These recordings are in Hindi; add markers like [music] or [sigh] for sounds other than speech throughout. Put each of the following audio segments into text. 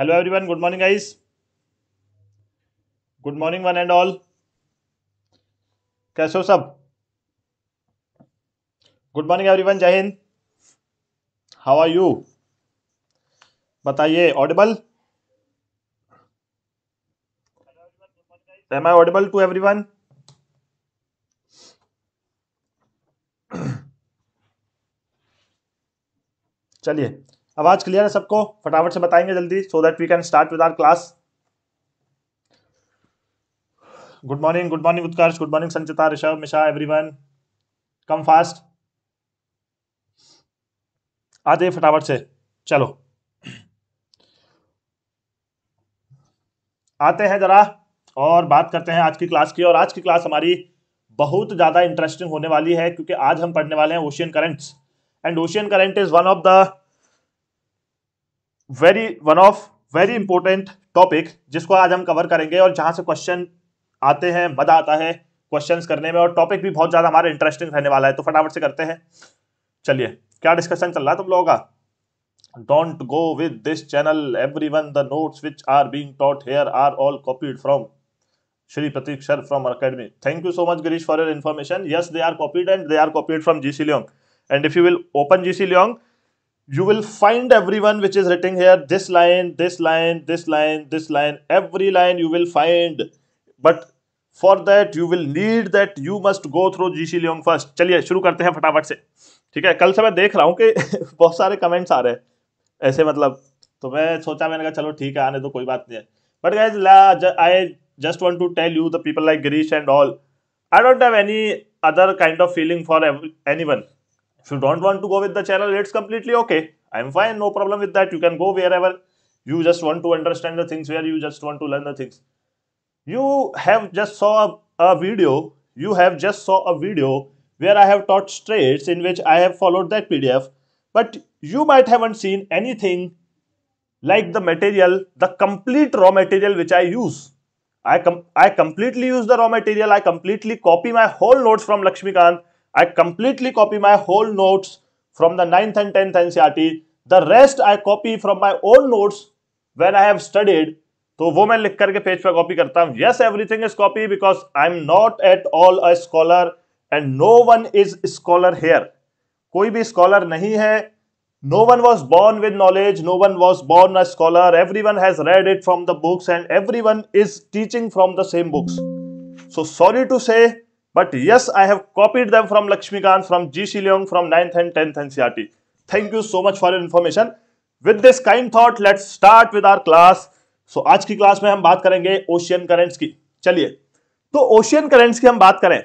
Hello everyone good morning guys good morning one and all कैसे हो सब गुड मॉर्निंग एवरीवन जय हिंद हाउ आर यू बताइए audible am I audible to everyone चलिए आवाज़ क्लियर है सबको फटाफट से बताएंगे जल्दी so that we can start with our class good morning good morning Utkarsh good morning Sanchita Rishabh Misha everyone come fast आ जाइए फटाफट से चलो आते हैं जरा और बात करते हैं आज की क्लास की और आज की क्लास हमारी बहुत ज़्यादा इंटरेस्टिंग होने वाली है क्योंकि आज हम पढ़ने वाले हैं ocean currents and ocean current is one of the very one of very important topic जिसको आज हम कवर करेंगे और जहां से क्वेश्चन आते हैं मजा आता है क्वेश्चंस करने में और टॉपिक भी बहुत ज्यादा हमारा इंटरेस्टिंग रहने वाला है तो फटाफट से करते हैं चलिए क्या डिस्कशन चल रहा है तुम लोगों का don't go with this channel every one the note which are being taught here are all copied from Shri Prateek sir from academy thank you so much Girish for your information yes they are copied and they are copied from G C Leong and if you will open G C Leong you will find everyone which is written here this line this line this line this line every line you will find but for that you will need that you must go through G C Leong first चलिए शुरू करते हैं फटाफट से ठीक है कल से मैं देख रहा हूँ कि [laughs] बहुत सारे कमेंट्स आ रहे हैं ऐसे मतलब तो मैं सोचा मैंने कहा चलो ठीक है आने तो कोई बात नहीं है but guys I just want to tell you the people like Girish and all I don't have any other kind of feeling for any one If you don't want to go with the channel, it's completely okay. I'm fine, no problem with that. You can go wherever you just want to understand the things, where you just want to learn the things. You have just saw a, a video, you have just saw a video where I have taught straight. in which I have followed that PDF. But you might haven't seen anything like the material, the complete raw material which I use. I, com I completely use the raw material, I completely copy my whole notes from Lakshmikant I completely copy my whole notes from the 9th and 10th NCRT. E the rest I copy from my own notes when I have studied. तो वो मैं लिख करके पेज पर कॉपी करता हूं yes everything is copy because I am not at all a scholar and no one is scholar here कोई भी स्कॉलर नहीं है no one was born with knowledge no one was born a scholar every one has read it from the books and every one is teaching from the same books so sorry to say But yes, I have copied them from Lakshmikant, from G.C. Leong, from 9th and 10th NCRT. Thank you so much for your information. With this kind thought, let's start with our class. So आज की क्लास में हम बात करेंगे ओशियन करेंट्स की चलिए तो ओशियन करेंट्स की हम बात करें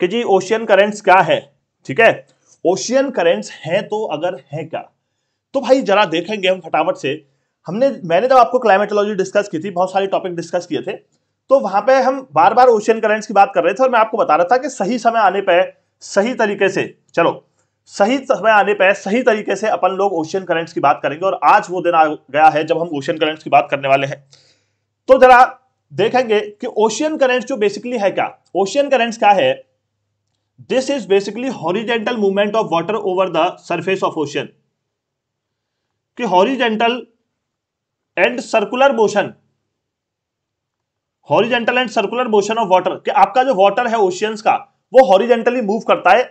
कि जी ओशियन करेंट्स क्या है ठीक है ओशियन करेंट्स हैं तो अगर हैं क्या तो भाई जरा देखेंगे हम फटाफट से हमने मैंने जब आपको क्लाइमेटोलॉजी डिस्कस की थी बहुत सारे टॉपिक डिस्कस किए थे तो वहां पे हम बार बार ओशियन करेंट्स की बात कर रहे थे और मैं आपको बता रहा था कि सही समय आने पर सही तरीके से चलो सही समय आने पर सही तरीके से अपन लोग ओशियन करेंट्स की बात करेंगे और आज वो दिन आ गया है जब हम ओशियन करेंट्स की बात करने वाले हैं तो जरा देखेंगे कि ओशियन करेंट्स जो बेसिकली है क्या ओशियन करेंट्स क्या है this is basically horizontal movement of water over the surface of ocean कि horizontal and circular motion horizontal and circular motion of water कि आपका जो वाटर है ओशियंस का वो हॉरिजेंटली मूव करता है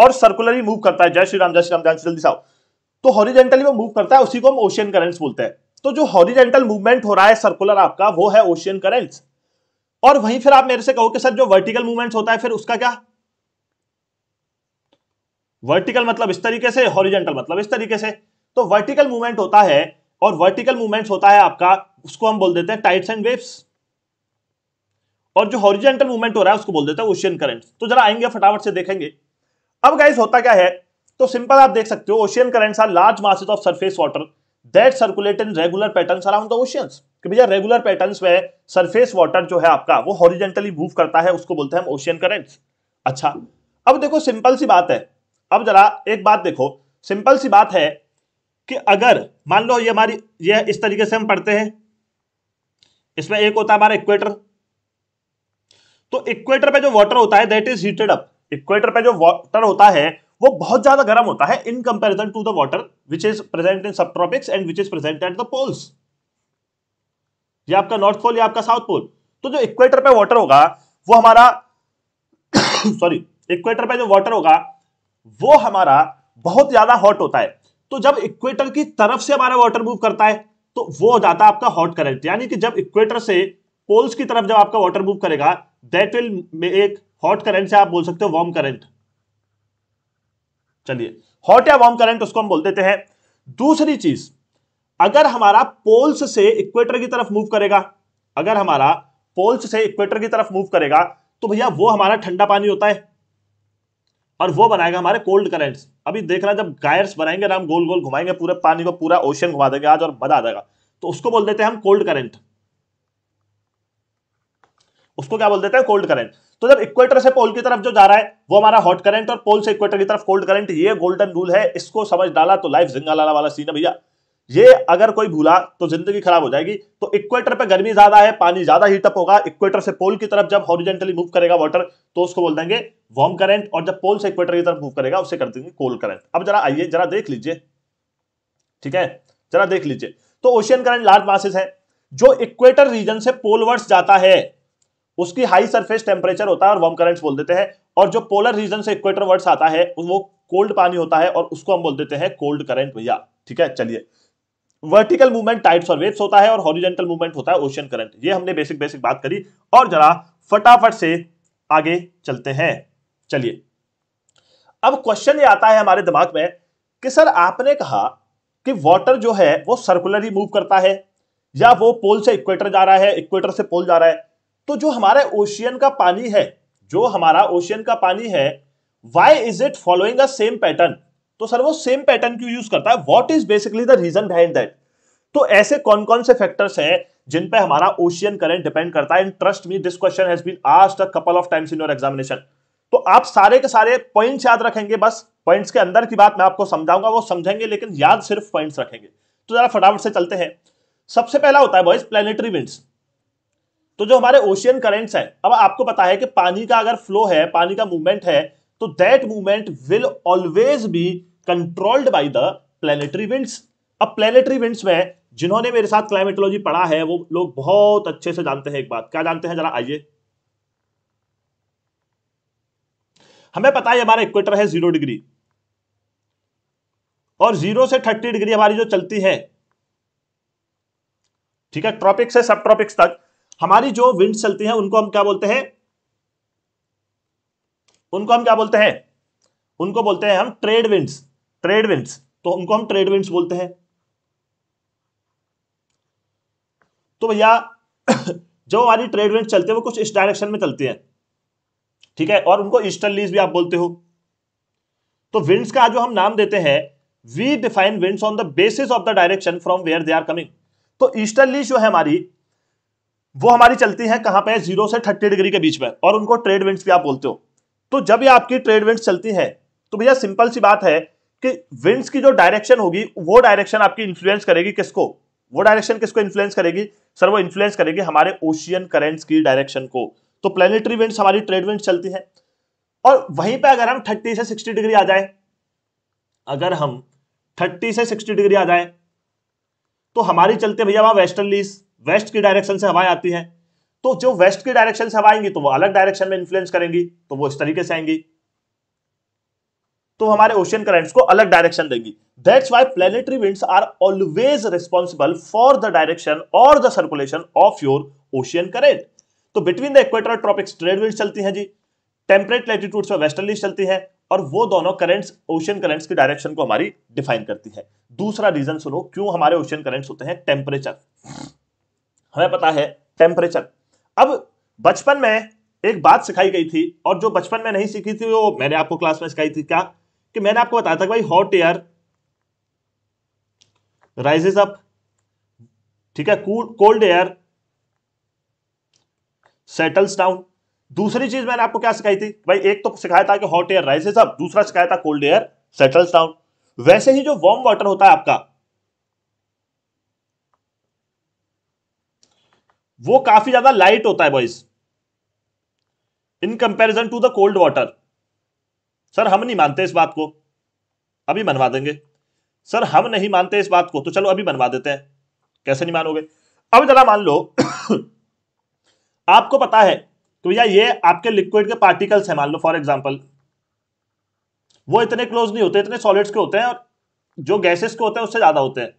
और सर्कुलरली मूव करता है जय श्री राम जय श्री राम जय जल्दी साहब तो हॉरिजेंटली वो मूव करता है उसी को हम ओशियन करेंट्स बोलते हैं तो जो हॉरिजेंटल मूवमेंट हो रहा है सर्कुलर आपका वो है ओशियन करेंट्स और वहीं फिर आप मेरे से कहो कि सर जो वर्टिकल मूवमेंट होता है फिर उसका क्या वर्टिकल मतलब इस तरीके से हॉरिजेंटल मतलब इस तरीके से तो वर्टिकल मूवमेंट होता है और वर्टिकल मूवमेंट होता है आपका उसको हम बोल देते हैं टाइट्स एंड वेव्स और जो हॉरिजेंटल मूवमेंट हो रहा है उसको बोल देते हैं ओशियन करंट तो जरा आएंगे फटाफट से देखेंगे अब गाइस होता क्या है तो सिंपल आप देख सकते हो ocean currents are large masses of surface water that circulate in regular patterns around the oceans कि भैया रेगुलर पैटर्न्स में सरफेस वाटर जो है आपका वो हॉरिजेंटली मूव करता है उसको बोलते हैं हम ओशियन करंट्स अच्छा अब देखो सिंपल सी बात है अब जरा एक बात देखो सिंपल सी बात है कि अगर मान लो ये हमारी ये इस तरीके से हम पढ़ते हैं इसमें एक होता है हमारा इक्वेटर तो इक्वेटर पे जो वाटर होता है that is heated up equator पे जो वाटर होता है वो बहुत ज्यादा गर्म होता है in comparison to the water which is present in sub tropics and which is present at the poles ये आपका नॉर्थ पोल या आपका साउथ पोल तो जो इक्वेटर पे वाटर होगा वो हमारा सॉरी [coughs] इक्वेटर पे जो वाटर होगा वो हमारा बहुत ज्यादा हॉट होता है तो जब इक्वेटर की तरफ से हमारा वाटर मूव करता है तो वो हो जाता है आपका हॉट करंट यानी कि जब इक्वेटर से पोल्स की तरफ जब आपका वाटर मूव करेगा दैट विल एक हॉट करंट से आप बोल सकते हो वार्म करंट चलिए हॉट या वार्म करंट उसको हम बोल देते हैं दूसरी चीज अगर हमारा पोल्स से इक्वेटर की तरफ मूव करेगा अगर हमारा पोल्स से इक्वेटर की तरफ मूव करेगा तो भैया वो हमारा ठंडा पानी होता है और वो बनाएगा हमारे कोल्ड करंट्स अभी देखना जब गायर्स बनाएंगे ना हम गोल गोल घुमाएंगे पूरे पानी को पूरा ओशन घुमा देंगे आज और मजा देगा तो उसको बोल देते हैं हम कोल्ड करंट उसको क्या बोल देते हैं कोल्ड करंट तो जब इक्वेटर से पोल की तरफ जो जा रहा है वो हमारा हॉट करंट और पोल से इक्वेटर की तरफ कोल्ड करंट ये गोल्डन रूल है इसको समझ डाला तो लाइफ जिंगा लाला वाला सीन है भैया ये अगर कोई भूला तो जिंदगी खराब हो जाएगी तो इक्वेटर पे गर्मी ज्यादा है पानी ज्यादा हीटअप होगा इक्वेटर से पोल की तरफ जब हॉरिजेंटली मूव करेगा वाटर तो उसको बोल देंगे वार्म करंट और जब पोल से इक्वेटर की तरफ मूव करेगा उसे कर देंगे कोल्ड करंट अब जरा आइए जरा देख लीजिए ठीक है जरा देख लीजिए तो ओशियन करंट लार्ज मासेस है जो इक्वेटर रीजन से पोलवर्स जाता है उसकी हाई सरफेस टेम्परेचर होता है और वॉर्म करंट्स बोल देते हैं और जो पोलर रीजन से इक्वेटर वर्ड्स आता है वो कोल्ड पानी होता है और उसको हम बोल देते हैं कोल्ड करंट भैया ठीक है चलिए वर्टिकल मूवमेंट टाइप्स और वेव्स होता है और हॉरिजेंटल मूवमेंट होता है ओशियन करंट ये हमने बेसिक बेसिक बात करी और जरा फटाफट से आगे चलते हैं चलिए अब क्वेश्चन ये आता है हमारे दिमाग में कि सर आपने कहा कि वाटर जो है वो सर्कुलरली मूव करता है या वो पोल से इक्वेटर जा रहा है इक्वेटर से पोल जा रहा है तो जो हमारे ओशियन का पानी है जो हमारा ओशियन का पानी है why is it following a same pattern तो सर वो सेम पैटर्न क्यों यूज करता है what is basically the reason behind that तो ऐसे कौन कौन से फैक्टर्स हैं जिन पे हमारा ओशियन करंट डिपेंड करता है and trust me this question has been asked a couple of times in your examination तो आप सारे के सारे पॉइंट्स याद रखेंगे बस पॉइंट्स के अंदर की बात मैं आपको समझाऊंगा वो समझेंगे लेकिन याद सिर्फ पॉइंट्स रखेंगे तो जरा फटाफट से चलते हैं सबसे पहला होता है बॉयज प्लेनेटरी विंड्स तो जो हमारे ओशियन करेंट्स हैं अब आपको पता है कि पानी का अगर फ्लो है पानी का मूवमेंट है तो that movement will always be controlled by the planetary winds अब प्लेनेटरी विंड्स में जिन्होंने मेरे साथ क्लाइमेटोलॉजी पढ़ा है वो लोग बहुत अच्छे से जानते हैं एक बात क्या जानते हैं जरा आइए हमें पता है हमारा इक्वेटर है जीरो डिग्री और जीरो से थर्टी डिग्री हमारी जो चलती है ठीक है ट्रॉपिक्स से सब ट्रॉपिक्स तक हमारी जो विंड चलती है उनको हम क्या बोलते हैं उनको हम क्या बोलते हैं उनको बोलते हैं हम ट्रेड विंड्स ट्रेड विंड्स तो उनको हम ट्रेड विंड्स बोलते हैं तो भैया [coughs] जो हमारी ट्रेड विंड चलते हैं वो कुछ इस डायरेक्शन में चलती हैं ठीक है और उनको ईस्टर्न लीज भी आप बोलते हो तो विंड्स का जो हम नाम देते हैं we define winds on the basis of the direction from where they are coming तो ईस्टर्न लीज जो है हमारी वो हमारी चलती है कहां पे जीरो से थर्टी डिग्री के बीच में और उनको ट्रेड विंड्स भी आप बोलते हो तो जब ये आपकी ट्रेड विंड्स चलती है तो भैया सिंपल सी बात है कि विंड्स की जो डायरेक्शन होगी वो डायरेक्शन आपकी इन्फ्लुएंस करेगी किसको वो डायरेक्शन किसको इन्फ्लुएंस करेगी सर वो इन्फ्लुएंस करेगी हमारे ओशियन करेंट्स की डायरेक्शन को तो प्लेनेटरी विंड्स हमारी ट्रेड विंड्स चलती है और वहीं पर अगर हम थर्टी से सिक्सटी डिग्री आ जाए अगर हम थर्टी से सिक्सटी डिग्री आ जाए तो हमारी चलते भैया वहां वेस्टर्न वेस्ट की डायरेक्शन से हवाएं आती हैं तो जो वेस्ट की डायरेक्शन से हवाएंगी तो वो अलग डायरेक्शन में इन्फ्लुएंस करेंगी तो वो इस तरीके से आएंगी तो हमारे ओशियन करंट्स को अलग डायरेक्शन देंगी that's why planetary winds are always responsible for the direction और the circulation of your ocean current तो between the equator tropics trade wind चलती हैं जी टेम्परेट लेटीट्यूड में वेस्टर्लीज चलती है और वो दोनों करेंट्स ओशियन करेंट्स की डायरेक्शन को हमारी डिफाइन करती है दूसरा रीजन सुनो क्यों हमारे ओशियन करेंट्स होते हैं टेम्परेचर हमें पता है टेम्परेचर अब बचपन में एक बात सिखाई गई थी और जो बचपन में नहीं सीखी थी वो मैंने आपको क्लास में सिखाई थी क्या कि मैंने आपको बताया था कि भाई हॉट एयर राइजेज अप ठीक है कोल्ड एयर सेटल्स डाउन दूसरी चीज मैंने आपको क्या सिखाई थी भाई एक तो सिखाया था कि हॉट एयर राइजेज अप दूसरा सिखाया था कोल्ड एयर सेटल्स डाउन वैसे ही जो वार्म वाटर होता है आपका वो काफी ज्यादा लाइट होता है boys in comparison to the cold water sir हम नहीं मानते इस बात को अभी मनवा देंगे सर हम नहीं मानते इस बात को तो चलो अभी मनवा देते हैं कैसे नहीं मानोगे अब जरा मान लो आपको पता है तो भैया ये आपके लिक्विड के पार्टिकल्स हैं मान लो फॉर एग्जाम्पल वो इतने क्लोज नहीं होते इतने सॉलिड्स के होते हैं और जो गैसेस के होते हैं उससे ज्यादा होते हैं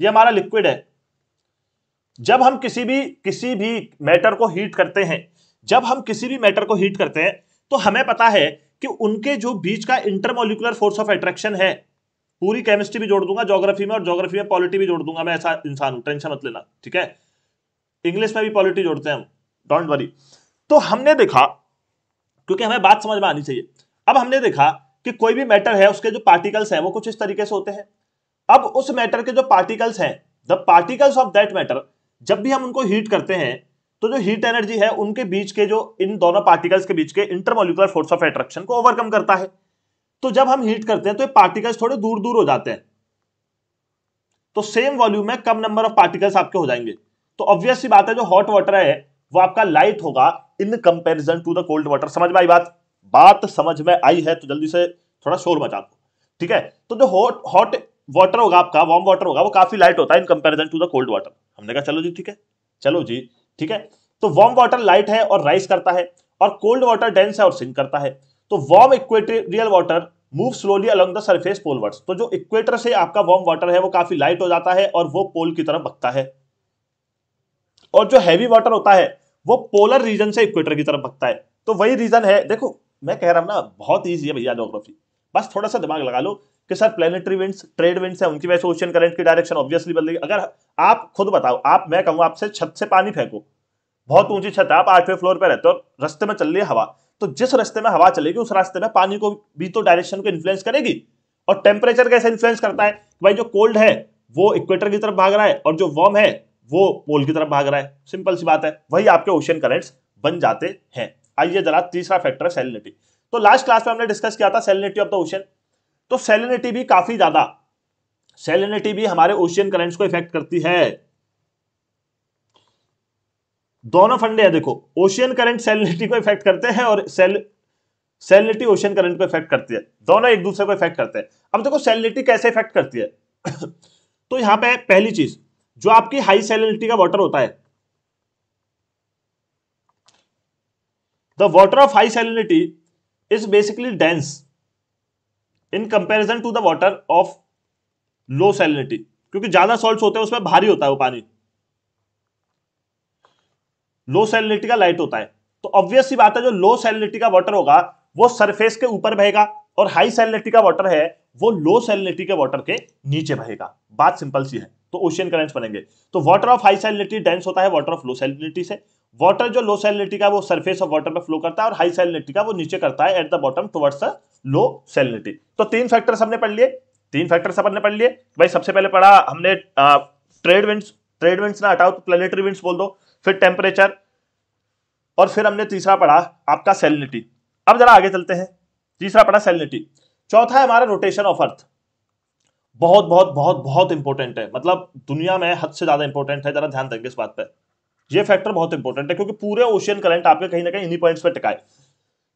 ये हमारा लिक्विड है जब हम किसी भी किसी भी मैटर को हीट करते हैं जब हम किसी भी मैटर को हीट करते हैं तो हमें पता है कि उनके जो बीच का इंटरमोलिकुलर फोर्स ऑफ अट्रैक्शन है पूरी केमिस्ट्री भी जोड़ दूंगा ज्योग्राफी में और जोग्राफी में पॉलिटी भी जोड़ दूंगा मैं ऐसा इंसान हूं टेंशन मत लेना ठीक है इंग्लिश में भी पॉलिटी जोड़ते हैं हम डोंट वरी तो हमने देखा क्योंकि हमें बात समझ में आनी चाहिए अब हमने देखा कि कोई भी मैटर है उसके जो पार्टिकल्स हैं वो कुछ इस तरीके से होते हैं अब उस मैटर के जो पार्टिकल्स हैं the particles of that matter जब भी हम उनको हीट करते हैं तो जो हीट एनर्जी है उनके बीच के जो इन दोनों पार्टिकल्स के बीच के इंटरमोलिकुलर फोर्स ऑफ एट्रैक्शन को ओवरकम करता है तो जब हम हीट करते हैं तो ये पार्टिकल्स थोड़े दूर दूर हो जाते हैं तो सेम वॉल्यूम में कम नंबर ऑफ पार्टिकल्स आपके हो जाएंगे तो ऑब्वियस सी बात है जो हॉट वाटर है वो आपका लाइट होगा in comparison to the cold water समझ में आई बात बात समझ में आई है तो जल्दी से थोड़ा शोर मचा दो ठीक है तो जो हॉट हॉट वाटर होगा आपका वार्म वाटर होगा वो काफी लाइट होता है in comparison to the cold water हमने कहा चलो जी ठीक है चलो जी ठीक है तो वार्म वाटर लाइट है और राइस करता है और कोल्ड वाटर डेंस है और सिंक करता है तो warm equatorial water move slowly along the surface polewards तो जो इक्वेटर से आपका वार्म वाटर है वो काफी लाइट हो जाता है और वो पोल की तरफ बगता है और जो हैवी वाटर होता है वो पोलर रीजन से इक्वेटर की तरफ भगता है तो वही रीजन है देखो मैं कह रहा हूं ना बहुत ईजी है भैया जोग्राफी बस थोड़ा सा दिमाग लगा लो कि sir planetary winds trade winds है उनकी वजह से ओशियन करंट की डायरेक्शन ऑब्वियसली बदलेगी अगर आप खुद बताओ आप मैं कहूँ आपसे छत से पानी फेंको बहुत ऊंची छत है आप आठवें फ्लोर पर रहते हो रस्ते में चल रही है हवा तो जिस रास्ते में हवा चलेगी उस रास्ते में पानी को भी तो डायरेक्शन को इन्फ्लुएंस करेगी और टेम्परेचर कैसे इन्फ्लुएंस करता है तो भाई जो कोल्ड है वो इक्वेटर की तरफ भाग रहा है और जो वार्म है वो पोल की तरफ भाग रहा है सिंपल सी बात है वही आपके ओशियन करेंट्स बन जाते हैं आइए जरा तीसरा फैक्टर है सेलिनिटी तो लास्ट क्लास में हमने डिस्कस किया था सेलिनिटी ऑफ द ओशन तो सेलिनिटी भी काफी ज्यादा सेलिनिटी भी हमारे ओशियन करेंट्स को इफेक्ट करती है दोनों फंडे हैं देखो ओशियन करंट सेलिनिटी को इफेक्ट करते हैं और सेल सेलिनिटी ओशियन करंट को इफेक्ट करती है दोनों एक दूसरे को इफेक्ट करते हैं अब देखो सेलिनिटी कैसे इफेक्ट करती है [coughs] तो यहां पे पहली चीज जो आपकी हाई सेलिनिटी का वाटर होता है the water of high salinity is basically dense in comparison to the water of low salinity क्योंकि ज्यादा सॉल्ट होते हैं उसमें भारी होता है वो पानी लो सैलिनिटी का लाइट होता है तो ऑब्वियस सी बात है जो लो सैलिनिटी का वाटर होगा वो सरफेस के ऊपर बहेगा और हाई सैलिनिटी का वाटर है वो लो सैलिनिटी के वाटर के नीचे बहेगा बात सिंपल सी है तो ओशियन करेंट्स बनेंगे तो water of high salinity dense होता है वाटर ऑफ लो सैलिनिटी से वाटर जो लो सैलिनिटी का वो सरफेस ऑफ वाटर पे फ्लो करता है और हाई सैलिनिटी का वो नीचे करता है at the bottom towards a low salinity तो तीन फैक्टर्स हमने पढ़ लिए तीन फैक्टर्स अपन ने पढ़ लिए भाई सबसे पहले पढ़ा हमने ट्रेड विंड्स ट्रेड विंड्स ना हटाओ तो प्लेनेटरी विंड्स बोल दो फिर टेम्परेचर और फिर हमने तीसरा पढ़ा आपका सेलिनिटी अब जरा आगे चलते हैं तीसरा पढ़ा सेलिनिटी चौथा है हमारा रोटेशन ऑफ अर्थ बहुत बहुत बहुत बहुत इंपॉर्टेंट है मतलब दुनिया में हद से ज्यादा इंपॉर्टेंट है जरा ध्यान देंगे इस बात पर ये फैक्टर बहुत इंपॉर्टेंट है क्योंकि पूरे ओशियन करंट आपके कहीं ना कहीं इन्हीं पॉइंट्स पर टिकाए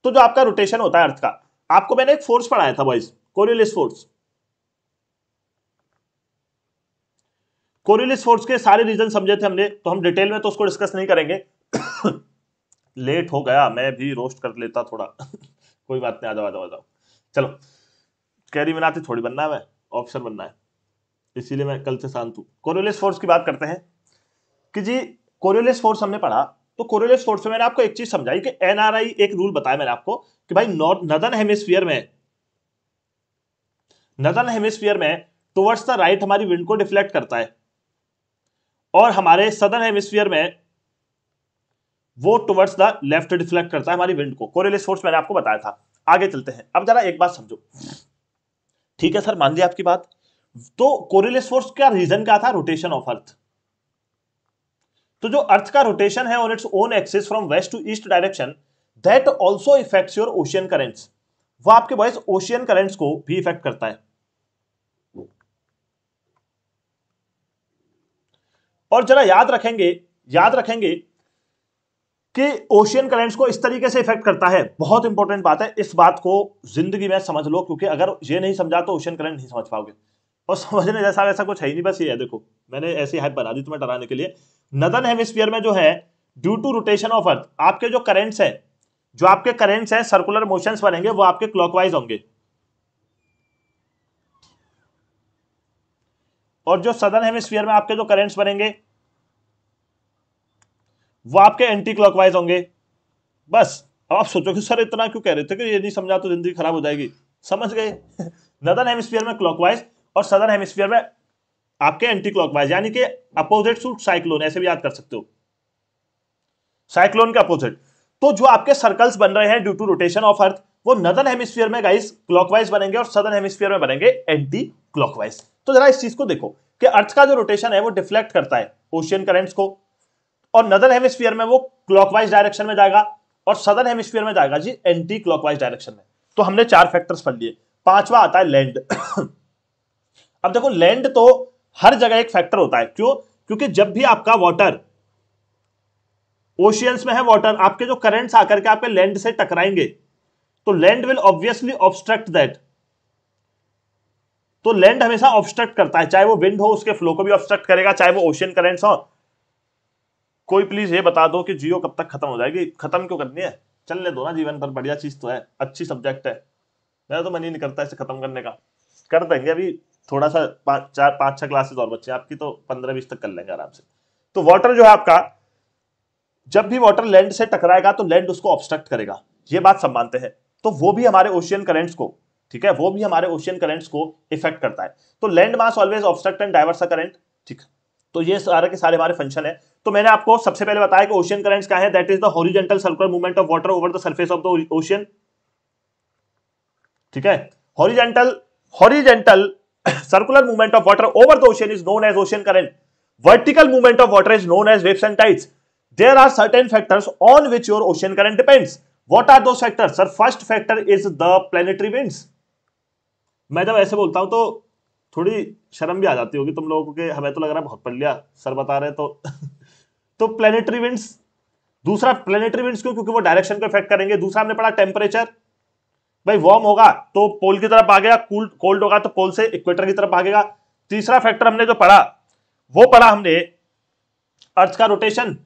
तो जो आपका रोटेशन होता है अर्थ का आपको मैंने एक फोर्स पढ़ाया था boys coriolis force coriolis force के सारे रीजन समझे थे हमने तो हम डिटेल में तो उसको डिस्कस नहीं करेंगे लेट [coughs] हो गया मैं भी रोस्ट कर लेता थोड़ा [laughs] कोई बात नहीं आ जाओ आ जाओ आ जाओ चलो कैरी बनाते थोड़ी बनना है मैं ऑफिसर बनना है इसीलिए मैं कल से शांत हूं कोरियलिस फोर्स की बात करते हैं कि जी कोरियोलिस फोर्स हमने पढ़ा तो कोरियोलिस फोर्स में मैंने आपको एक चीज समझाई कि एनआरआई एक रूल बताया मैंने आपको कि भाई नदन हेमिस्फीयर में नदन हेमिस्फीयर में टुवर्ड्स द राइट हमारी विंड को डिफ्लेक्ट करता है और हमारे सदर्न हेमिस्फीयर में वो टुवर्ड्स द लेफ्ट डिफ्लेक्ट करता है हमारी विंड को कोरियोलिस फोर्स मैंने आपको बताया था आगे चलते हैं अब जरा एक बात समझो ठीक है सर मान लिया आपकी बात तो कोरियोलिस फोर्स का रीजन क्या था रोटेशन ऑफ अर्थ तो जो अर्थ का रोटेशन है on its own axis from west to east direction that also effect your ocean currents वो आपके बॉयस ओशियन करेंट्स को भी इफेक्ट करता है और जरा याद रखेंगे याद रखेंगे कि ओशियन करेंट्स को इस तरीके से इफेक्ट करता है बहुत इंपॉर्टेंट बात है इस बात को जिंदगी में समझ लो क्योंकि अगर ये नहीं समझा तो ओशियन करेंट नहीं समझ पाओगे और समझने जैसा वैसा कुछ है ही नहीं बस ये है देखो मैंने ऐसी हाइप बना दी तुम्हें डराने के लिए नदन हेमिस्फीयर में जो है due to rotation of earth आपके जो करेंट्स है जो आपके करेंट्स हैं सर्कुलर मोशन बनेंगे वो आपके क्लॉकवाइज होंगे और जो सदन हेमिस्फीयर में आपके जो करेंट्स बनेंगे वो आपके एंटी क्लॉकवाइज होंगे बस अब आप सोचोगे सर इतना क्यों कह रहे थे कि ये नहीं समझा तो जिंदगी खराब हो जाएगी समझ गए नदन [laughs] हेमिस्फीयर में क्लॉकवाइज और सदन हेमिस्फीयर में आपके एंटी क्लॉकवाइज यानी कि अपोजिट टू साइक्लोन ऐसे भी याद कर सकते हो साइक्लोन के अपोजिट तो जो आपके सर्कल्स बन रहे हैं due to rotation of earth वो नदन हेमिस्फीयर में गाइस क्लॉकवाइज बनेंगे और सदन हेमिस्फीयर में बनेंगे एंटी क्लॉकवाइज तो जरा इस चीज को देखो कि अर्थ का जो रोटेशन है वो डिफ्लेक्ट करता है ओशियन करेंट्स को और नदन हेमिस्फीयर में वो क्लॉकवाइज डायरेक्शन में जाएगा और सदन हेमिस्फीयर में जाएगा जी एंटी क्लॉकवाइज डायरेक्शन में तो हमने चार फैक्टर्स पढ़ लिए पांचवा आता है लैंड [coughs] अब देखो लैंड तो हर जगह एक फैक्टर होता है क्यों क्योंकि जब भी आपका वाटर ओशियंस में है वाटर आपके जो करेंट्स आकर के आपके लैंड से टकराएंगे तो land will obviously obstruct that तो लैंड हमेशा ऑब्स्ट्रक्ट करता है चाहे वो विंड हो उसके फ्लो को भी ऑब्स्ट्रक्ट करेगा चाहे वो ओशियन करेंट्स हो कोई प्लीज ये बता दो कि जियो कब तक खत्म हो जाएगी खत्म क्यों करनी है चलने दो ना जीवन पर बढ़िया चीज तो है अच्छी सब्जेक्ट है मेरा तो मन ही नहीं करता इसे खत्म करने का कर देंगे अभी थोड़ा सा पाँच चार पाँच छह क्लासेस और बच्चे आपकी तो पंद्रह बीस तक कर लेंगे आराम से तो वाटर जो है आपका जब भी वाटर लैंड से टकराएगा तो लैंड उसको ऑब्स्ट्रक्ट करेगा ये बात सब मानते हैं तो वो भी हमारे ओशियन करेंट्स को ठीक है वो भी हमारे ओशियन करेंट्स को इफेक्ट करता है तो land mass always obstruct and diverts current ठीक तो ये सारे के सारे हमारे फंक्शन है तो मैंने आपको सबसे पहले बताया कि ओशियन करेंट्स क्या है that is the horizontal circular movement of water over the surface of the ocean ठीक है horizontal horizontal circular movement of water over the ocean is known as ocean current vertical movement of water is known as waves and tides there are certain factors on which your ocean current depends what are those factors sir first factor is the planetary winds मैं जब ऐसे बोलता हूं तो थोड़ी शर्म भी आ जाती होगी तुम लोगों को हमें तो लग रहा है बहुत पढ़ लिया सर बता रहे तो [laughs] तो प्लेनेटरी विंड्स दूसरा प्लेनेटरी विंड्स क्यों क्योंकि वो डायरेक्शन को इफेक्ट करेंगे दूसरा हमने पढ़ा टेम्परेचर भाई वार्म होगा तो पोल की तरफ भागेगा कूल्ड कोल्ड होगा तो पोल से इक्वेटर की तरफ आगेगा तीसरा फैक्टर हमने जो पढ़ा वो पढ़ा हमने अर्थ का रोटेशन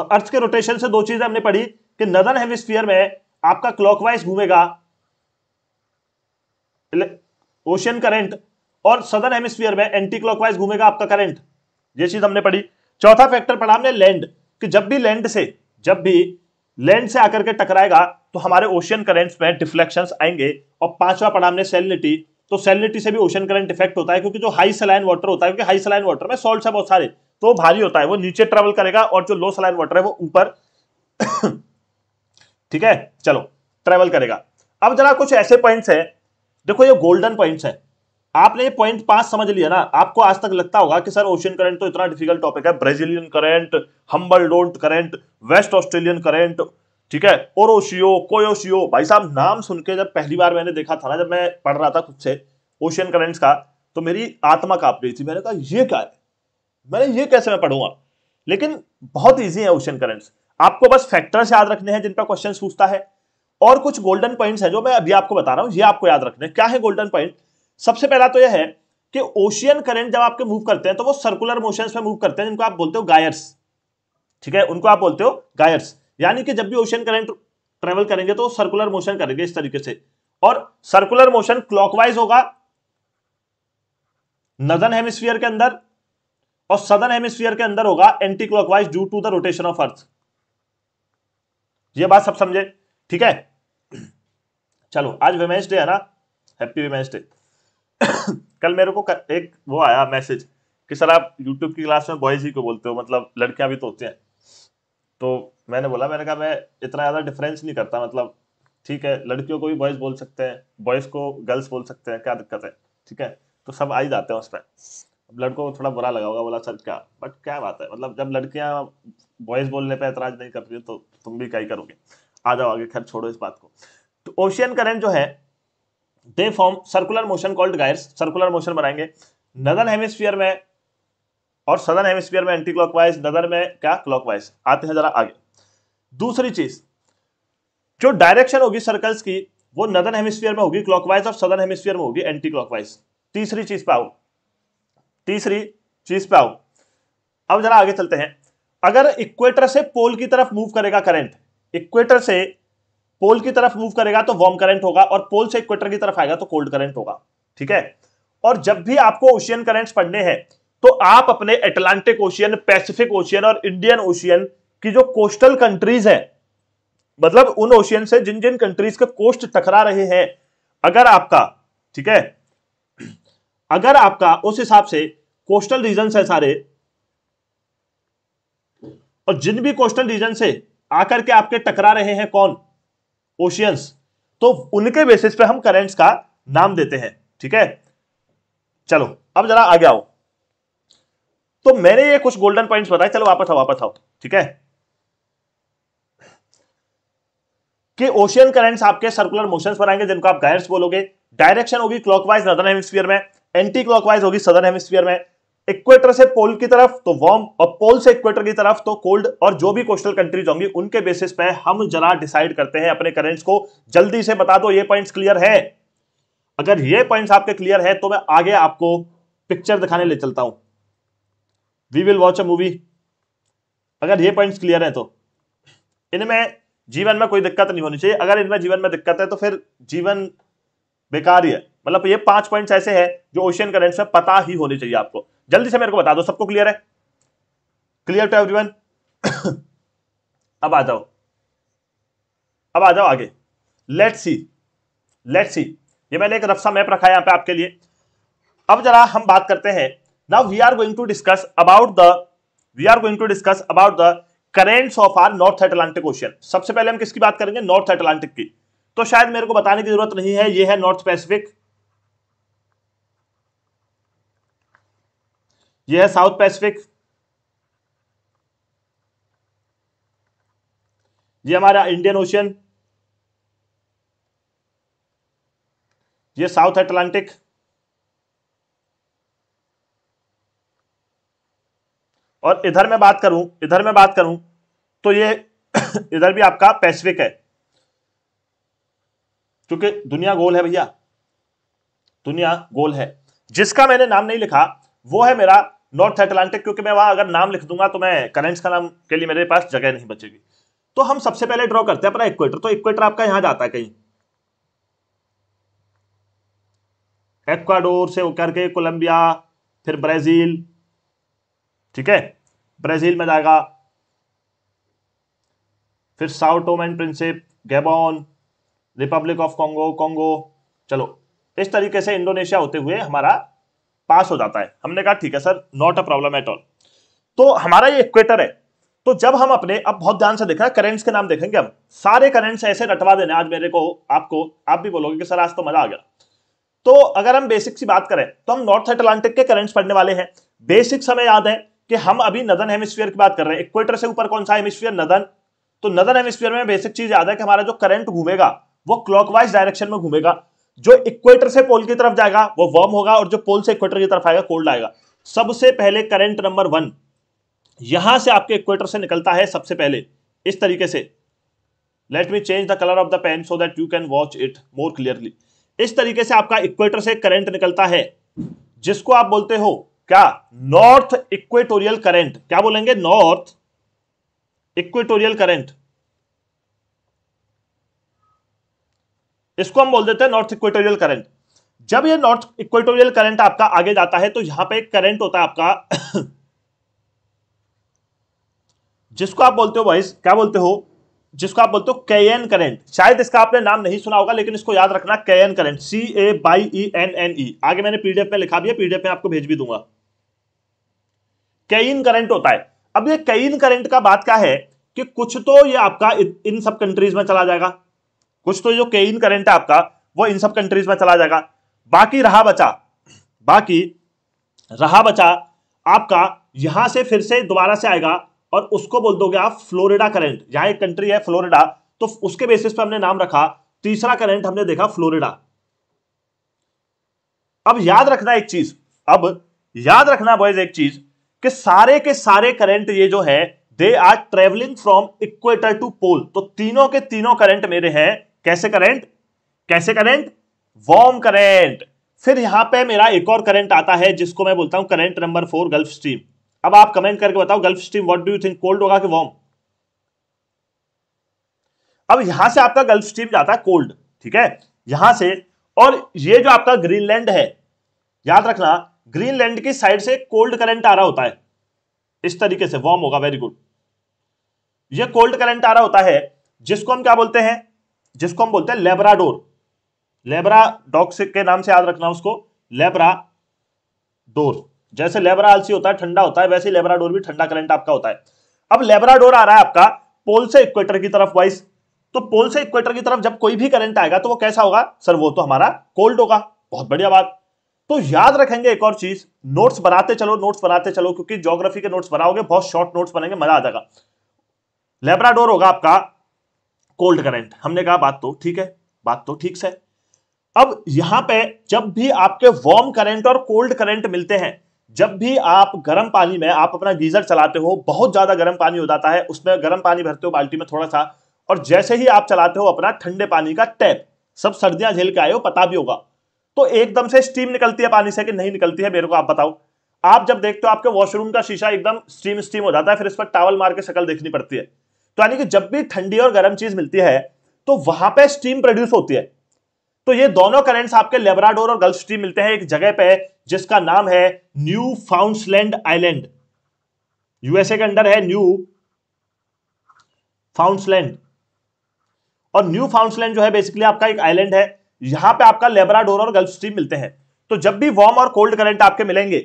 और अर्थ के रोटेशन से दो चीजें हमने पढ़ी कि नदन हेमिस्फीयर में आपका क्लॉकवाइज घूमेगा ओशियन करंट और सदन हेमिस्फीयर में एंटी क्लॉकवाइज घूमेगा आपका करंट ये चीज हमने पढ़ी चौथा फैक्टर पढ़ा हमने लैंड कि जब भी लैंड से जब भी लैंड से आकर के टकराएगा तो हमारे ओशियन करेंट्स में डिफ्लेक्शन आएंगे और पांचवा पड़ा हमने सेलिनिटी तो सेलिनिटी से भी ओशियन करंट इफेक्ट होता है क्योंकि जो हाई सलाइन वाटर होता है क्योंकि हाई सलाइन वाटर में सॉल्ट है बहुत सारे तो भारी होता है वो नीचे ट्रेवल करेगा और जो लो सलाइन वाटर है वो ऊपर [coughs] ठीक है चलो ट्रेवल करेगा अब जरा कुछ ऐसे पॉइंट्स है देखो ये गोल्डन पॉइंट्स है आपने ये पॉइंट पांच समझ लिया ना आपको आज तक लगता होगा कि सर ओशियन करंट तो इतना डिफिकल्ट टॉपिक है Brazilian current Humboldt current west Australian current ठीक है ओशियो कोयोशियो भाई साहब नाम सुन के जब पहली बार मैंने देखा था ना जब मैं पढ़ रहा था खुद से ओशियन करंट का तो मेरी आत्मा काप रही थी मैंने कहा ये क्या है मैंने ये कैसे मैं पढ़ूंगा लेकिन बहुत ईजी है ओशियन करंट्स आपको बस फैक्टर्स याद रखने हैं जिन पर क्वेश्चन पूछता है और कुछ गोल्डन पॉइंट्स हैं जो मैं अभी आपको बता रहा हूं ये आपको याद रखने क्या है गोल्डन पॉइंट सबसे पहला तो यह है कि ओशियन करंट जब आपके मूव करते हैं तो वो सर्कुलर मोशन में मूव करते हैं जिनको आप बोलते हो गायर्स ठीक है उनको आप बोलते हो गायर्स यानी कि जब भी ओशियन करंट ट्रेवल करेंगे तो सर्कुलर मोशन करेंगे इस तरीके से और सर्कुलर मोशन क्लॉकवाइज होगा नदन हेमिस्फीयर के अंदर और सदन हेमिस्फीयर के अंदर होगा anticlockwise due to the rotation of earth ये बात सब समझे ठीक है चलो आज वेमेंस डे है ना हैप्पी वेमेंस डे कल मेरे को एक वो आया मैसेज कि सर आप यूट्यूब की क्लास में बॉयज ही को बोलते हो मतलब लड़कियां भी तो होते हैं तो मैंने बोला मैंने कहा मैं इतना ज़्यादा डिफरेंस नहीं करता मतलब ठीक है लड़कियों को भी बॉयज़ बोल सकते हैं बॉयज़ को गर्ल्स बोल सकते हैं क्या दिक्कत है ठीक है तो सब आ ही जाते हैं उस पर अब लड़कों को थोड़ा बुरा लगा होगा बोला सर क्या बट क्या बात है मतलब जब लड़कियां बॉयज़ बोलने पर एतराज़ नहीं कर रही तो तुम भी क्या ही करोगे आ जाओ आगे खैर छोड़ो इस बात को तो ओशियन करेंट जो है they form circular motion called gyres circular motion बनाएंगे नदर हेमिस्फीयर में और सदर हेमिस्फीयर में एंटी क्लॉकवाइज नदर में क्या क्लॉकवाइज आते हैं जरा आगे दूसरी चीज जो डायरेक्शन होगी सर्कल्स की वो नदर हेमिस्फीयर में होगी क्लॉकवाइज और सदर हेमिस्फीयर में होगी एंटी क्लॉकवाइज तीसरी चीज पे आओ तीसरी चीज पे आओ अब जरा आगे चलते हैं अगर इक्वेटर से पोल की तरफ मूव करेगा करंट इक्वेटर से पोल की तरफ मूव करेगा तो वार्म करंट होगा और पोल से इक्वेटर की तरफ आएगा तो कोल्ड करंट होगा ठीक है और जब भी आपको ओशियन करंट्स पढ़ने हैं तो आप अपने अटलांटिक ओशियन पैसिफिक ओशियन और इंडियन ओशियन की जो कोस्टल कंट्रीज है मतलब उन ओशियन से जिन जिन कंट्रीज के कोस्ट टकरा रहे हैं अगर आपका ठीक है अगर आपका उस हिसाब से कोस्टल रीजन है सारे और जिन भी कोस्टल रीजन से आकर के आपके टकरा रहे हैं कौन ओशियंस तो उनके बेसिस पे हम करेंट्स का नाम देते हैं ठीक है चलो अब जरा आगे आओ तो मैंने ये कुछ गोल्डन पॉइंट्स बताए चलो वापस आओ वापस आओ ठीक है कि ओशियन करेंट्स आपके सर्कुलर मोशंस बनाएंगे जिनको आप गायर्स बोलोगे डायरेक्शन होगी क्लॉकवाइज नदर हेमिस्फीयर में एंटी क्लॉकवाइज होगी सदर्न हेमिस्फीयर में इक्वेटर से पोल की तरफ तो वार्म और पोल से इक्वेटर की तरफ तो कोल्ड और जो भी कोस्टल कंट्रीज होंगी उनके बेसिस पे हम जरा डिसाइड करते हैं अपने करेंट्स को जल्दी से बता दो ये पॉइंट्स क्लियर है अगर ये पॉइंट्स आपके क्लियर है तो मैं आगे आपको पिक्चर दिखाने ले चलता हूं we will watch a movie अगर ये पॉइंट क्लियर है तो इनमें जीवन में कोई दिक्कत नहीं होनी चाहिए अगर इनमें जीवन में दिक्कत है तो फिर जीवन बेकार ही है मतलब ये पांच पॉइंट्स ऐसे हैं जो ओशियन करेंट्स में पता ही होने चाहिए आपको जल्दी से मेरे को बता दो सबको क्लियर है क्लियर टू एवरीवन अब आ जाओ अब आ जाओ आगे लेट सी लेट सी ये मैंने एक रफ्सा मैप रखा है यहां पे आपके लिए अब जरा हम बात करते हैं now we are going to discuss about the we are going to discuss about the currents of our North Atlantic Ocean सबसे पहले हम किसकी बात करेंगे नॉर्थ एटलांटिक की तो शायद मेरे को बताने की जरूरत नहीं है ये है नॉर्थ पैसिफिक ये है साउथ पैसिफिक ये हमारा इंडियन ओशियन ये साउथ अटलांटिक और इधर मैं बात करूं इधर मैं बात करूं तो ये [coughs] इधर भी आपका पैसिफिक है क्योंकि दुनिया गोल है भैया दुनिया गोल है जिसका मैंने नाम नहीं लिखा वो है मेरा नॉर्थ अटलांटिक क्योंकि मैं वहां अगर नाम लिख दूंगा तो मैं करेंट्स का नाम के लिए मेरे पास जगह नहीं बचेगी तो हम सबसे पहले ड्रॉ करते हैं अपना इक्वेटर तो इक्वेटर आपका यहां जाता है कहीं एक्वाडोर से होकर के कोलंबिया फिर ब्राजील ठीक है ब्राजील में जाएगा फिर Sao and Principe Gabon Republic of Congo Congo चलो इस तरीके से इंडोनेशिया होते हुए हमारा पास हो जाता है हमने कहा ठीक है sir not a problem at all तो हमारा ये इक्वेटर है तो जब हम अपने अब बहुत ध्यान से देखना करेंट्स के नाम देखेंगे हम सारे करेंट्स ऐसे रटवा देने आज मेरे को आपको आप भी बोलोगे कि सर आज तो मजा आ गया तो अगर हम बेसिक सी बात करें तो हम नॉर्थ अटलांटिक के करेंट्स पढ़ने वाले हैं बेसिक समय याद है कि हम अभी नदन हेमिस्फीयर की बात कर रहे हैं इक्वेटर से ऊपर कौन सा हेमिस्फीयर नदन तो नदन हेमिस्फीयर में बेसिक चीज याद है कि हमारा जो करंट घूमेगा वो क्लॉकवाइज डायरेक्शन में घूमेगा जो इक्वेटर से पोल की तरफ जाएगा वो वार्म होगा और जो पोल से इक्वेटर की तरफ आएगा कोल्ड आएगा सबसे पहले करंट नंबर वन यहां से आपके इक्वेटर से निकलता है सबसे पहले इस तरीके से let me change the colour of the pen so that you can watch it more clearly इस तरीके से आपका इक्वेटर से करंट निकलता है जिसको आप बोलते हो क्या नॉर्थ इक्वेटोरियल करंट क्या बोलेंगे नॉर्थ इक्वेटोरियल करंट इसको हम बोल देते हैं नॉर्थ इक्वेटोरियल करंट जब ये नॉर्थ इक्वेटोरियल करंट आपका आगे जाता है तो यहां पे एक करंट होता है आपका [coughs] जिसको आप बोलते हो वाइस क्या बोलते हो जिसको आप बोलते हो कैन करंट शायद इसका आपने नाम नहीं सुना होगा लेकिन इसको याद रखना Cayenne current C A Y E N N E आगे मैंने पीडीएफ में लिखा भी है पीडीएफ में आपको भेज भी दूंगा कैन करंट होता है अब ये कैन करंट का बात क्या है कि कुछ तो ये आपका इन सब कंट्रीज में चला जाएगा कुछ तो जो केइन करेंट है आपका वो इन सब कंट्रीज में चला जाएगा बाकी रहा बचा बाकी रहा बचा आपका यहां से फिर से दोबारा से आएगा और उसको बोल दोगे आप फ्लोरिडा करंट यहां एक कंट्री है फ्लोरिडा तो उसके बेसिस पे हमने नाम रखा तीसरा करंट हमने देखा फ्लोरिडा अब याद रखना एक चीज अब याद रखना बॉयज एक चीज कि सारे के सारे करंट ये जो है they are travelling from equator to pole तो तीनों के तीनों करंट मेरे हैं कैसे करेंट कैसे करेंट वार्म करेंट फिर यहां पे मेरा एक और करंट आता है जिसको मैं बोलता हूं current number four Gulf Stream अब आप कमेंट करके बताओ Gulf Stream what do you think cold होगा कि वार्म अब यहां से आपका गल्फ स्ट्रीम जाता है कोल्ड ठीक है यहां से और ये जो आपका ग्रीनलैंड है याद रखना ग्रीनलैंड की साइड से कोल्ड करंट आ रहा होता है इस तरीके से वार्म होगा वेरी गुड ये कोल्ड करंट आ रहा होता है जिसको हम क्या बोलते हैं जिसको हम बोलते हैं लेब्राडोर लेबरा डॉग के नाम से याद रखना उसको लेबरा डोर जैसे लेबरा आलसी होता है ठंडा होता है वैसे लेब्राडोर भी ठंडा करंट आपका होता है अब लेब्राडोर आ रहा है आपका पोल से इक्वेटर की तरफ वाइस तो पोल से इक्वेटर की तरफ जब कोई भी करंट आएगा तो वो कैसा होगा सर वो तो हमारा कोल्ड होगा बहुत बढ़िया बात तो याद रखेंगे एक और चीज नोट्स बनाते चलो नोट्स बनाते चलो क्योंकि ज्योग्राफी के नोट्स बनाओगे बहुत शॉर्ट नोट्स बनेंगे मजा आ जाएगा लेबराडोर होगा आपका कोल्ड करंट हमने कहा बात तो ठीक है बात तो ठीक से अब यहां पे जब भी आपके वार्म करंट और कोल्ड करंट मिलते हैं जब भी आप गर्म पानी में आप अपना गीजर चलाते हो बहुत ज्यादा गर्म पानी हो जाता है उसमें गर्म पानी भरते हो बाल्टी में थोड़ा सा और जैसे ही आप चलाते हो अपना ठंडे पानी का टैप सब सर्दियां झेल के आए हो पता भी होगा तो एकदम से स्टीम निकलती है पानी से कि नहीं निकलती है मेरे को आप बताओ आप जब देखते हो आपके वॉशरूम का शीशा एकदम स्टीम स्टीम हो जाता है फिर इस पर टावल मार के शक्ल देखनी पड़ती है तो यानी कि जब भी ठंडी और गर्म चीज मिलती है तो वहां पे स्टीम प्रोड्यूस होती है तो ये दोनों करेंट्स आपके लेबराडोर और गल्फ स्ट्रीम मिलते हैं एक जगह पे जिसका नाम है न्यू फाउंसलैंड आइलैंड यूएसए के अंडर है न्यू फाउंसलैंड और न्यू फाउंसलैंड जो है बेसिकली आपका एक आइलैंड है यहां पे आपका लेबराडोर और गल्फ स्ट्रीम मिलते हैं तो जब भी वार्म और कोल्ड करंट आपके मिलेंगे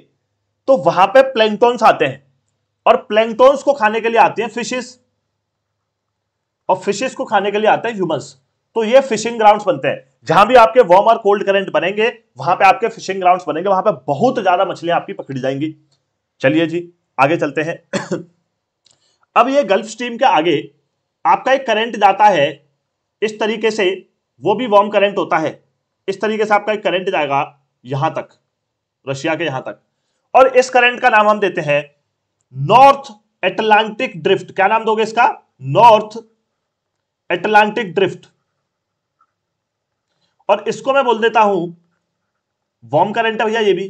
तो वहां पे प्लैंक्टॉन्स आते हैं और प्लैंक्टॉन्स को खाने के लिए आती हैं फिशेस और फिशेस को खाने के लिए आते हैं ह्यूमंस तो ये फिशिंग ग्राउंड्स बनते हैं जहां भी आपके वार्म और कोल्ड करंट बनेंगे वहां पे आपके फिशिंग ग्राउंड्स बनेंगे वहां पे बहुत ज्यादा मछलियां आपकी पकड़ी जाएंगी चलिए जी आगे चलते हैं [coughs] अब ये गल्फ स्ट्रीम के आगे आपका एक करंट जाता है इस तरीके से वो भी वार्म करंट होता है इस तरीके से आपका एक करंट जाएगा यहां तक रशिया के यहां तक और इस करंट का नाम हम देते हैं नॉर्थ एटलांटिक ड्रिफ्ट क्या नाम दोगे इसका नॉर्थ एटलांटिक ड्रिफ्ट और इसको मैं बोल देता हूं वार्म करंट है भैया ये भी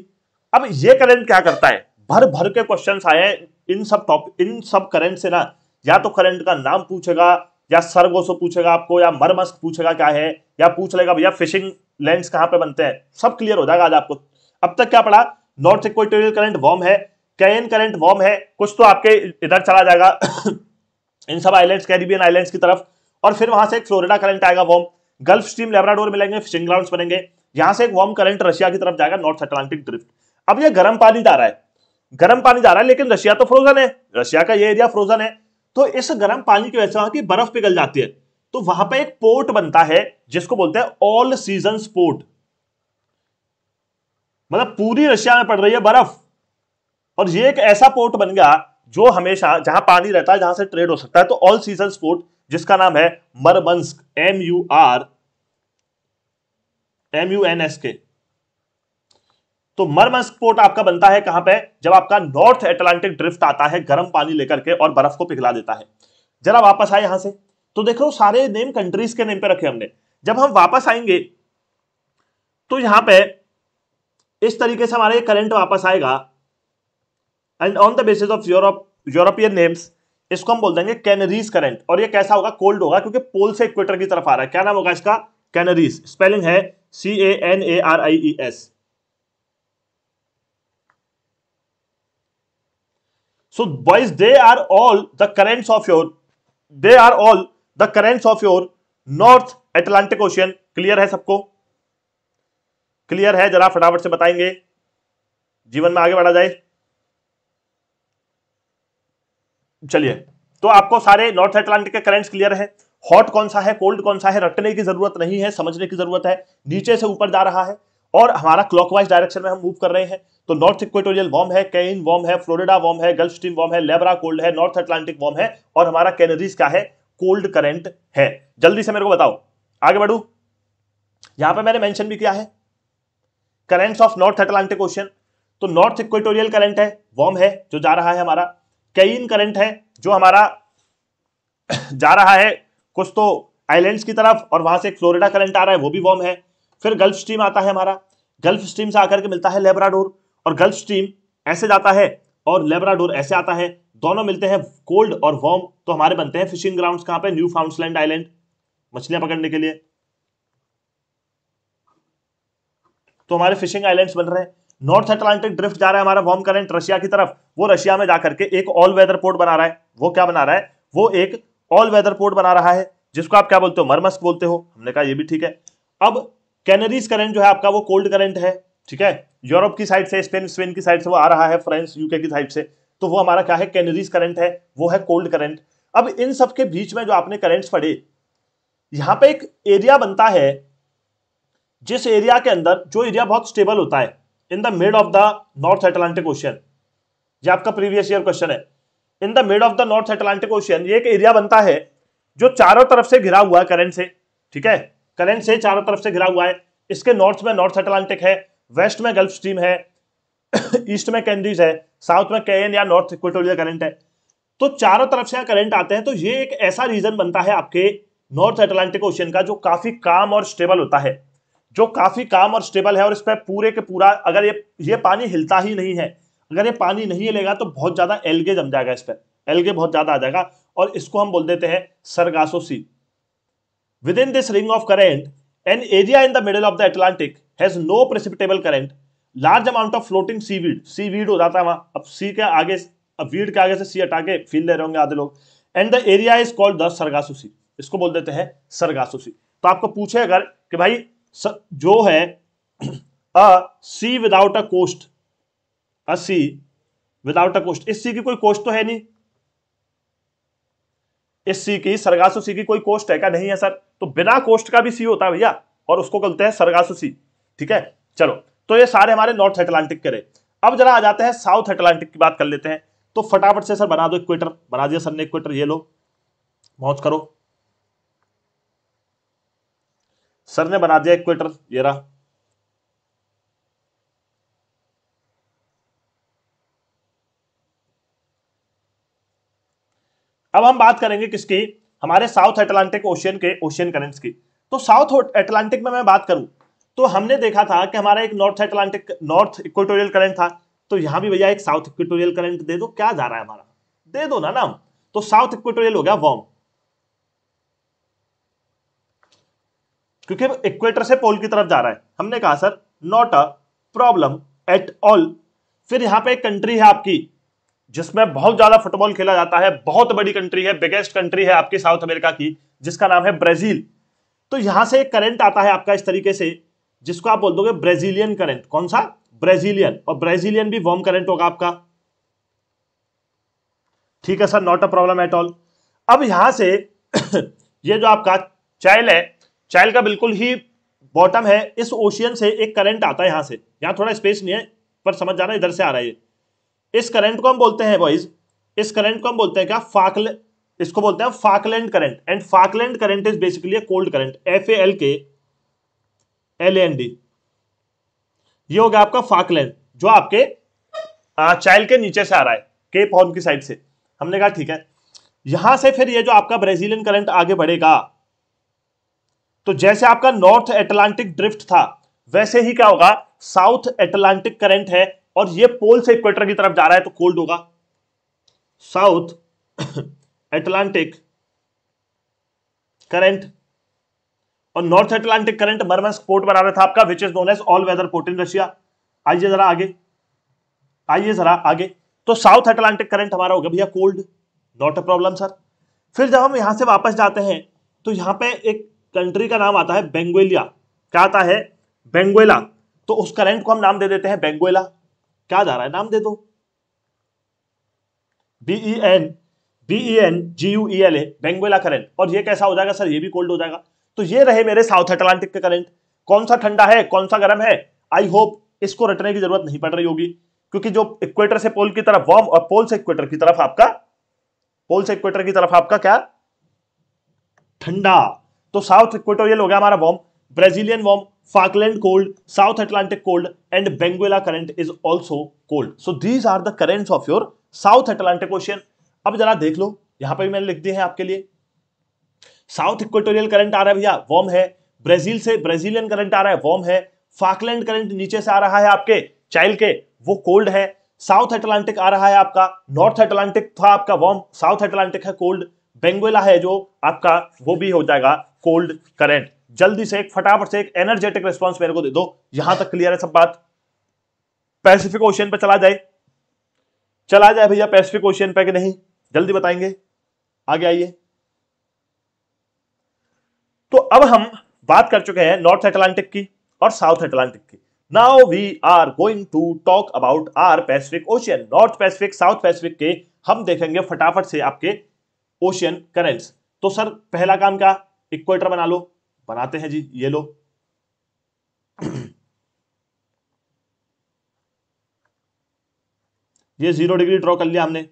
अब ये करंट क्या करता है भर भर के क्वेश्चंस आए हैं इन सब टॉप इन सब करंट से ना या तो करंट का नाम पूछेगा या सरगोसो पूछेगा आपको या मरमस्क पूछेगा क्या है या पूछ लेगा भैया फिशिंग लेंस कहां पे बनते हैं सब क्लियर हो जाएगा आज आपको अब तक क्या पढ़ा नॉर्थ इक्वेटोरियल करंट वॉर्म है कैन करंट वॉर्म है कुछ तो आपके इधर चला जाएगा [coughs] इन सब आइलैंड्स कैरिबियन आइलैंड्स की तरफ और फिर वहां से एक फ्लोरिडा करंट आएगा वॉर्म गल्फ स्ट्रीम लेबराडोर मिलेंगे फिशिंग ग्राउंड बनेंगे यहां से एक वॉर्म करंट रशिया की तरफ जाएगा नॉर्थ अटलांटिक ड्रिफ्ट अब यह गर्म पानी जा रहा है गर्म पानी जा रहा है लेकिन रशिया तो फ्रोजन है रशिया का ये एरिया फ्रोजन है तो इस गर्म पानी की वजह से वहां की बर्फ पिघल जाती है तो वहां पर एक पोर्ट बनता है जिसको बोलते हैं ऑल सीजन पोर्ट मतलब पूरी रशिया में पड़ रही है बर्फ और ये एक ऐसा पोर्ट बन गया जो हमेशा जहां पानी रहता है जहां से ट्रेड हो सकता है तो ऑल सीजन पोर्ट जिसका नाम है Murmansk M U R M U N S K तो मरमंस्क पोर्ट आपका बनता है कहां पे जब आपका नॉर्थ एटलांटिक ड्रिफ्ट आता है गर्म पानी लेकर के और बर्फ को पिघला देता है जरा वापस आए यहां से तो देखो सारे नेम कंट्रीज के नेम पे रखे हमने जब हम वापस आएंगे तो यहां पे इस तरीके से हमारा ये करंट वापस आएगा and on the basis of Europe European names इसको हम बोल देंगे कैनरीज करंट और ये कैसा होगा कोल्ड होगा क्योंकि पोल से इक्वेटर की तरफ आ रहा है क्या नाम होगा इसका कैनरीज स्पेलिंग है C A N A R I E S so boys they are all the currents of your they are all the currents of your North Atlantic Ocean clear है सबको क्लियर है जरा फटाफट से बताएंगे जीवन में आगे बढ़ा जाए चलिए तो आपको सारे नॉर्थ अटलांटिक के करेंट्स क्लियर है हॉट कौन सा है कोल्ड कौन सा है रटने की जरूरत नहीं है समझने की जरूरत है नीचे से ऊपर जा रहा है और हमारा क्लॉकवाइज डायरेक्शन में हम मूव कर रहे हैं तो नॉर्थ इक्वेटोरियल वॉर्म है कैन वॉर्म है फ्लोरिडा वॉर्म है गल्फ स्ट्रीम वॉर्म है लेबरा कोल्ड है नॉर्थ अटलांटिक वॉर्म है और हमारा कैनरीज का है कोल्ड करंट है जल्दी से मेरे को बताओ आगे बढ़ू यहां पर मैंने मैंशन भी किया है currents of North Atlantic Ocean तो नॉर्थ इक्वेटोरियल करंट है वॉर्म है जो जा रहा है हमारा कैन करंट है जो हमारा जा रहा है कुछ तो आइलैंड्स की तरफ और वहां से फ्लोरिडा करंट आ रहा है वो भी वॉर्म है फिर गल्फ स्ट्रीम आता है हमारा गल्फ स्ट्रीम से आकर के मिलता है लेबराडोर और गल्फ स्ट्रीम ऐसे जाता है और लेबराडोर ऐसे आता है दोनों मिलते हैं कोल्ड और वॉर्म तो हमारे बनते हैं फिशिंग ग्राउंड कहां पर न्यू फाउंडलैंड आईलैंड मछलियां पकड़ने के लिए तो हमारे फिशिंग आइलैंड्स बन रहे हैं नॉर्थ अटलांटिक ड्रिफ्ट जा रहा है हमारा वॉर्म करंट रशिया की तरफ वो रशिया में जाकर के एक ऑल वेदर पोर्ट बना रहा है वो क्या बना रहा है वो एक ऑल वेदर पोर्ट बना रहा है जिसको आप क्या बोलते हो मरमस्क बोलते हो हमने कहा ये भी ठीक है अब कैनरीज करंट जो है आपका वो कोल्ड करंट है ठीक है यूरोप की साइड से स्पेन स्पेन की साइड से वो आ रहा है फ्रांस यूके की साइड से तो वो हमारा क्या है कैनरीज करंट है वो है कोल्ड करंट अब इन सब के बीच में जो आपने करंट्स पढ़े यहां पे एक एरिया बनता है जिस एरिया के अंदर जो एरिया बहुत स्टेबल होता है in the mid of the North Atlantic Ocean ये आपका प्रीवियस ईयर क्वेश्चन है in the mid of the North Atlantic Ocean ये एक एरिया बनता है जो चारों तरफ से घिरा हुआ है करंट से ठीक है करंट से चारों तरफ से घिरा हुआ है इसके नॉर्थ में नॉर्थ एटलांटिक है वेस्ट में गल्फ स्ट्रीम है ईस्ट [coughs] में कैंडीज है साउथ में कैन या नॉर्थ इक्वेटोरियल करंट है तो चारों तरफ से करंट आते हैं तो ये एक ऐसा रीजन बनता है आपके नॉर्थ एटलांटिक ओशियन का जो काफी काम और स्टेबल होता है जो काफी काम और स्टेबल है और इस पर पूरे के पूरा अगर ये ये हम्म। पानी हिलता ही नहीं है अगर ये पानी नहीं हिलेगा तो बहुत ज्यादा एलगे जम जाएगा इस पर एलगे बहुत ज्यादा आ जाएगा और इसको हम बोल देते हैं Sargasso Sea within this ring of current an area in the middle of the Atlantic has no precipitable current large amount of floating seaweed seaweed हो जाता है वहां अब सी के आगे अब वीड के आगे से सी हटा के फील ले रहे होंगे आधे लोग and the area is called the Sargasso Sea इसको बोल देते हैं सी तो आपको पूछे अगर कि भाई जो है [clears throat] a sea without a coast a sea without a coast इस सी की कोई कोस्ट तो है नहीं इस सी की सरगासो सी की कोई कोस्ट है क्या नहीं है सर तो बिना कोस्ट का भी सी होता है भैया और उसको कहते हैं सरगासो सी ठीक है चलो तो ये सारे हमारे नॉर्थ अटलांटिक के रहे अब जरा आ जाते हैं साउथ अटलांटिक की बात कर लेते हैं तो फटाफट से सर बना दो इक्वेटर बना दिया सर ने इक्वेटर ये लो पहुंच करो सर ने बना दिया इक्वेटर ये रहा अब हम बात करेंगे किसकी हमारे साउथ एटलांटिक ओशियन के ओशियन करेंट्स की तो साउथ एटलांटिक में मैं बात करूं तो हमने देखा था कि हमारा एक North Atlantic North equatorial current था तो यहां भी भैया एक साउथ इक्वेटोरियल करंट दे दो क्या जा रहा है हमारा दे दो ना नाम तो साउथ इक्वेटोरियल हो गया वॉर्म क्योंकि इक्वेटर से पोल की तरफ जा रहा है हमने कहा sir not a problem at all फिर यहां पे एक कंट्री है आपकी जिसमें बहुत ज्यादा फुटबॉल खेला जाता है बहुत बड़ी कंट्री है बिगेस्ट कंट्री है आपकी साउथ अमेरिका की जिसका नाम है ब्राजील तो यहां से एक करंट आता है आपका इस तरीके से जिसको आप बोल दोगे ब्राजीलियन करंट कौन सा ब्राजीलियन और ब्राजीलियन भी वॉर्म करंट होगा आपका ठीक है sir not a problem at all अब यहां से [coughs] ये जो आपका चैल है चाइल्ड का बिल्कुल ही बॉटम है इस ओशियन से एक करंट आता है यहां से यहाँ थोड़ा स्पेस नहीं है पर समझ जाना इधर से आ रहा है इस करंट को हम बोलते हैं बॉइज इस करंट को हम बोलते हैं क्या फाकल इसको बोलते हैं Falkland current and Falkland current is basically cold current F L K L N D ये हो गया आपका फाकलैंड जो आपके चाइल्ड के नीचे से आ रहा है केप हॉर्न की साइड से हमने कहा ठीक है यहां से फिर ये जो आपका ब्राजीलियन करंट आगे बढ़ेगा तो जैसे आपका नॉर्थ एटलांटिक ड्रिफ्ट था वैसे ही क्या होगा साउथ एटलांटिक करंट है और ये पोल से इक्वेटर की तरफ जा रहा है तो कोल्ड होगा साउथ [coughs] एटलांटिक करंट और north Atlantic current Murmansk port बना रहा था आपका which is known as all weather port in Russia आइए जरा आगे आइए जरा आगे तो साउथ एटलांटिक करंट हमारा होगा भैया cold not a problem sir फिर जब हम यहां से वापस जाते हैं तो यहां पे एक कंट्री का नाम आता है बेंगुएलिया क्या आता है बेंगुएला तो उस करंट को हम नाम दे देते हैं बेंगुएला क्या जा रहा है नाम दे दो B E N B E N G U L A Benguela current और ये कैसा हो जाएगा सर ये भी कोल्ड हो जाएगा तो ये रहे मेरे साउथ अटलांटिक के करंट कौन सा ठंडा है कौन सा गर्म है आई होप इसको रटने की जरूरत नहीं पड़ रही होगी क्योंकि जो इक्वेटर से पोल की तरफ वार्म और पोल से इक्वेटर की तरफ आपका पोल से इक्वेटर की तरफ आपका क्या ठंडा तो साउथ इक्वेटोरियल हो गया हमारा warm Brazilian warm Falkland cold south Atlantic cold and Benguela current is also cold so these are the current of your south Atlantic ocean अब जरा देख लो यहां पर भी मैंने लिख दिया है आपके लिए साउथ इक्वेटोरियल करंट आ रहा है भैया वॉर्म है ब्राजील से ब्राजीलियन करंट आ रहा है वॉर्म है फाकलैंड करंट नीचे से आ रहा है आपके चाइल के वो कोल्ड है साउथ अटलांटिक आ रहा है आपका नॉर्थ अटलांटिक था आपका वॉर्म साउथ अटलांटिक है कोल्ड बेंगुएला है जो आपका वो भी हो जाएगा कोल्ड करेंट जल्दी से एक फटाफट से एक एनर्जेटिक रिस्पॉन्स मेरे को दे दो यहां तक क्लियर है सब बात पैसिफिक ओशियन पर चला जाए चला जाए भैया पैसिफिक ओशियन पे कि नहीं जल्दी बताएंगे आगे आइए तो अब हम बात कर चुके हैं नॉर्थ अटलांटिक की और साउथ अटलांटिक की now we are going to talk about our Pacific ocean north Pacific south Pacific के हम देखेंगे फटाफट से आपके ओशियन करेंट्स तो सर पहला काम क्या इक्वेटर बना लो बनाते हैं जी ये लो [clears throat] ये जीरो डिग्री ड्रॉ कर लिया हमने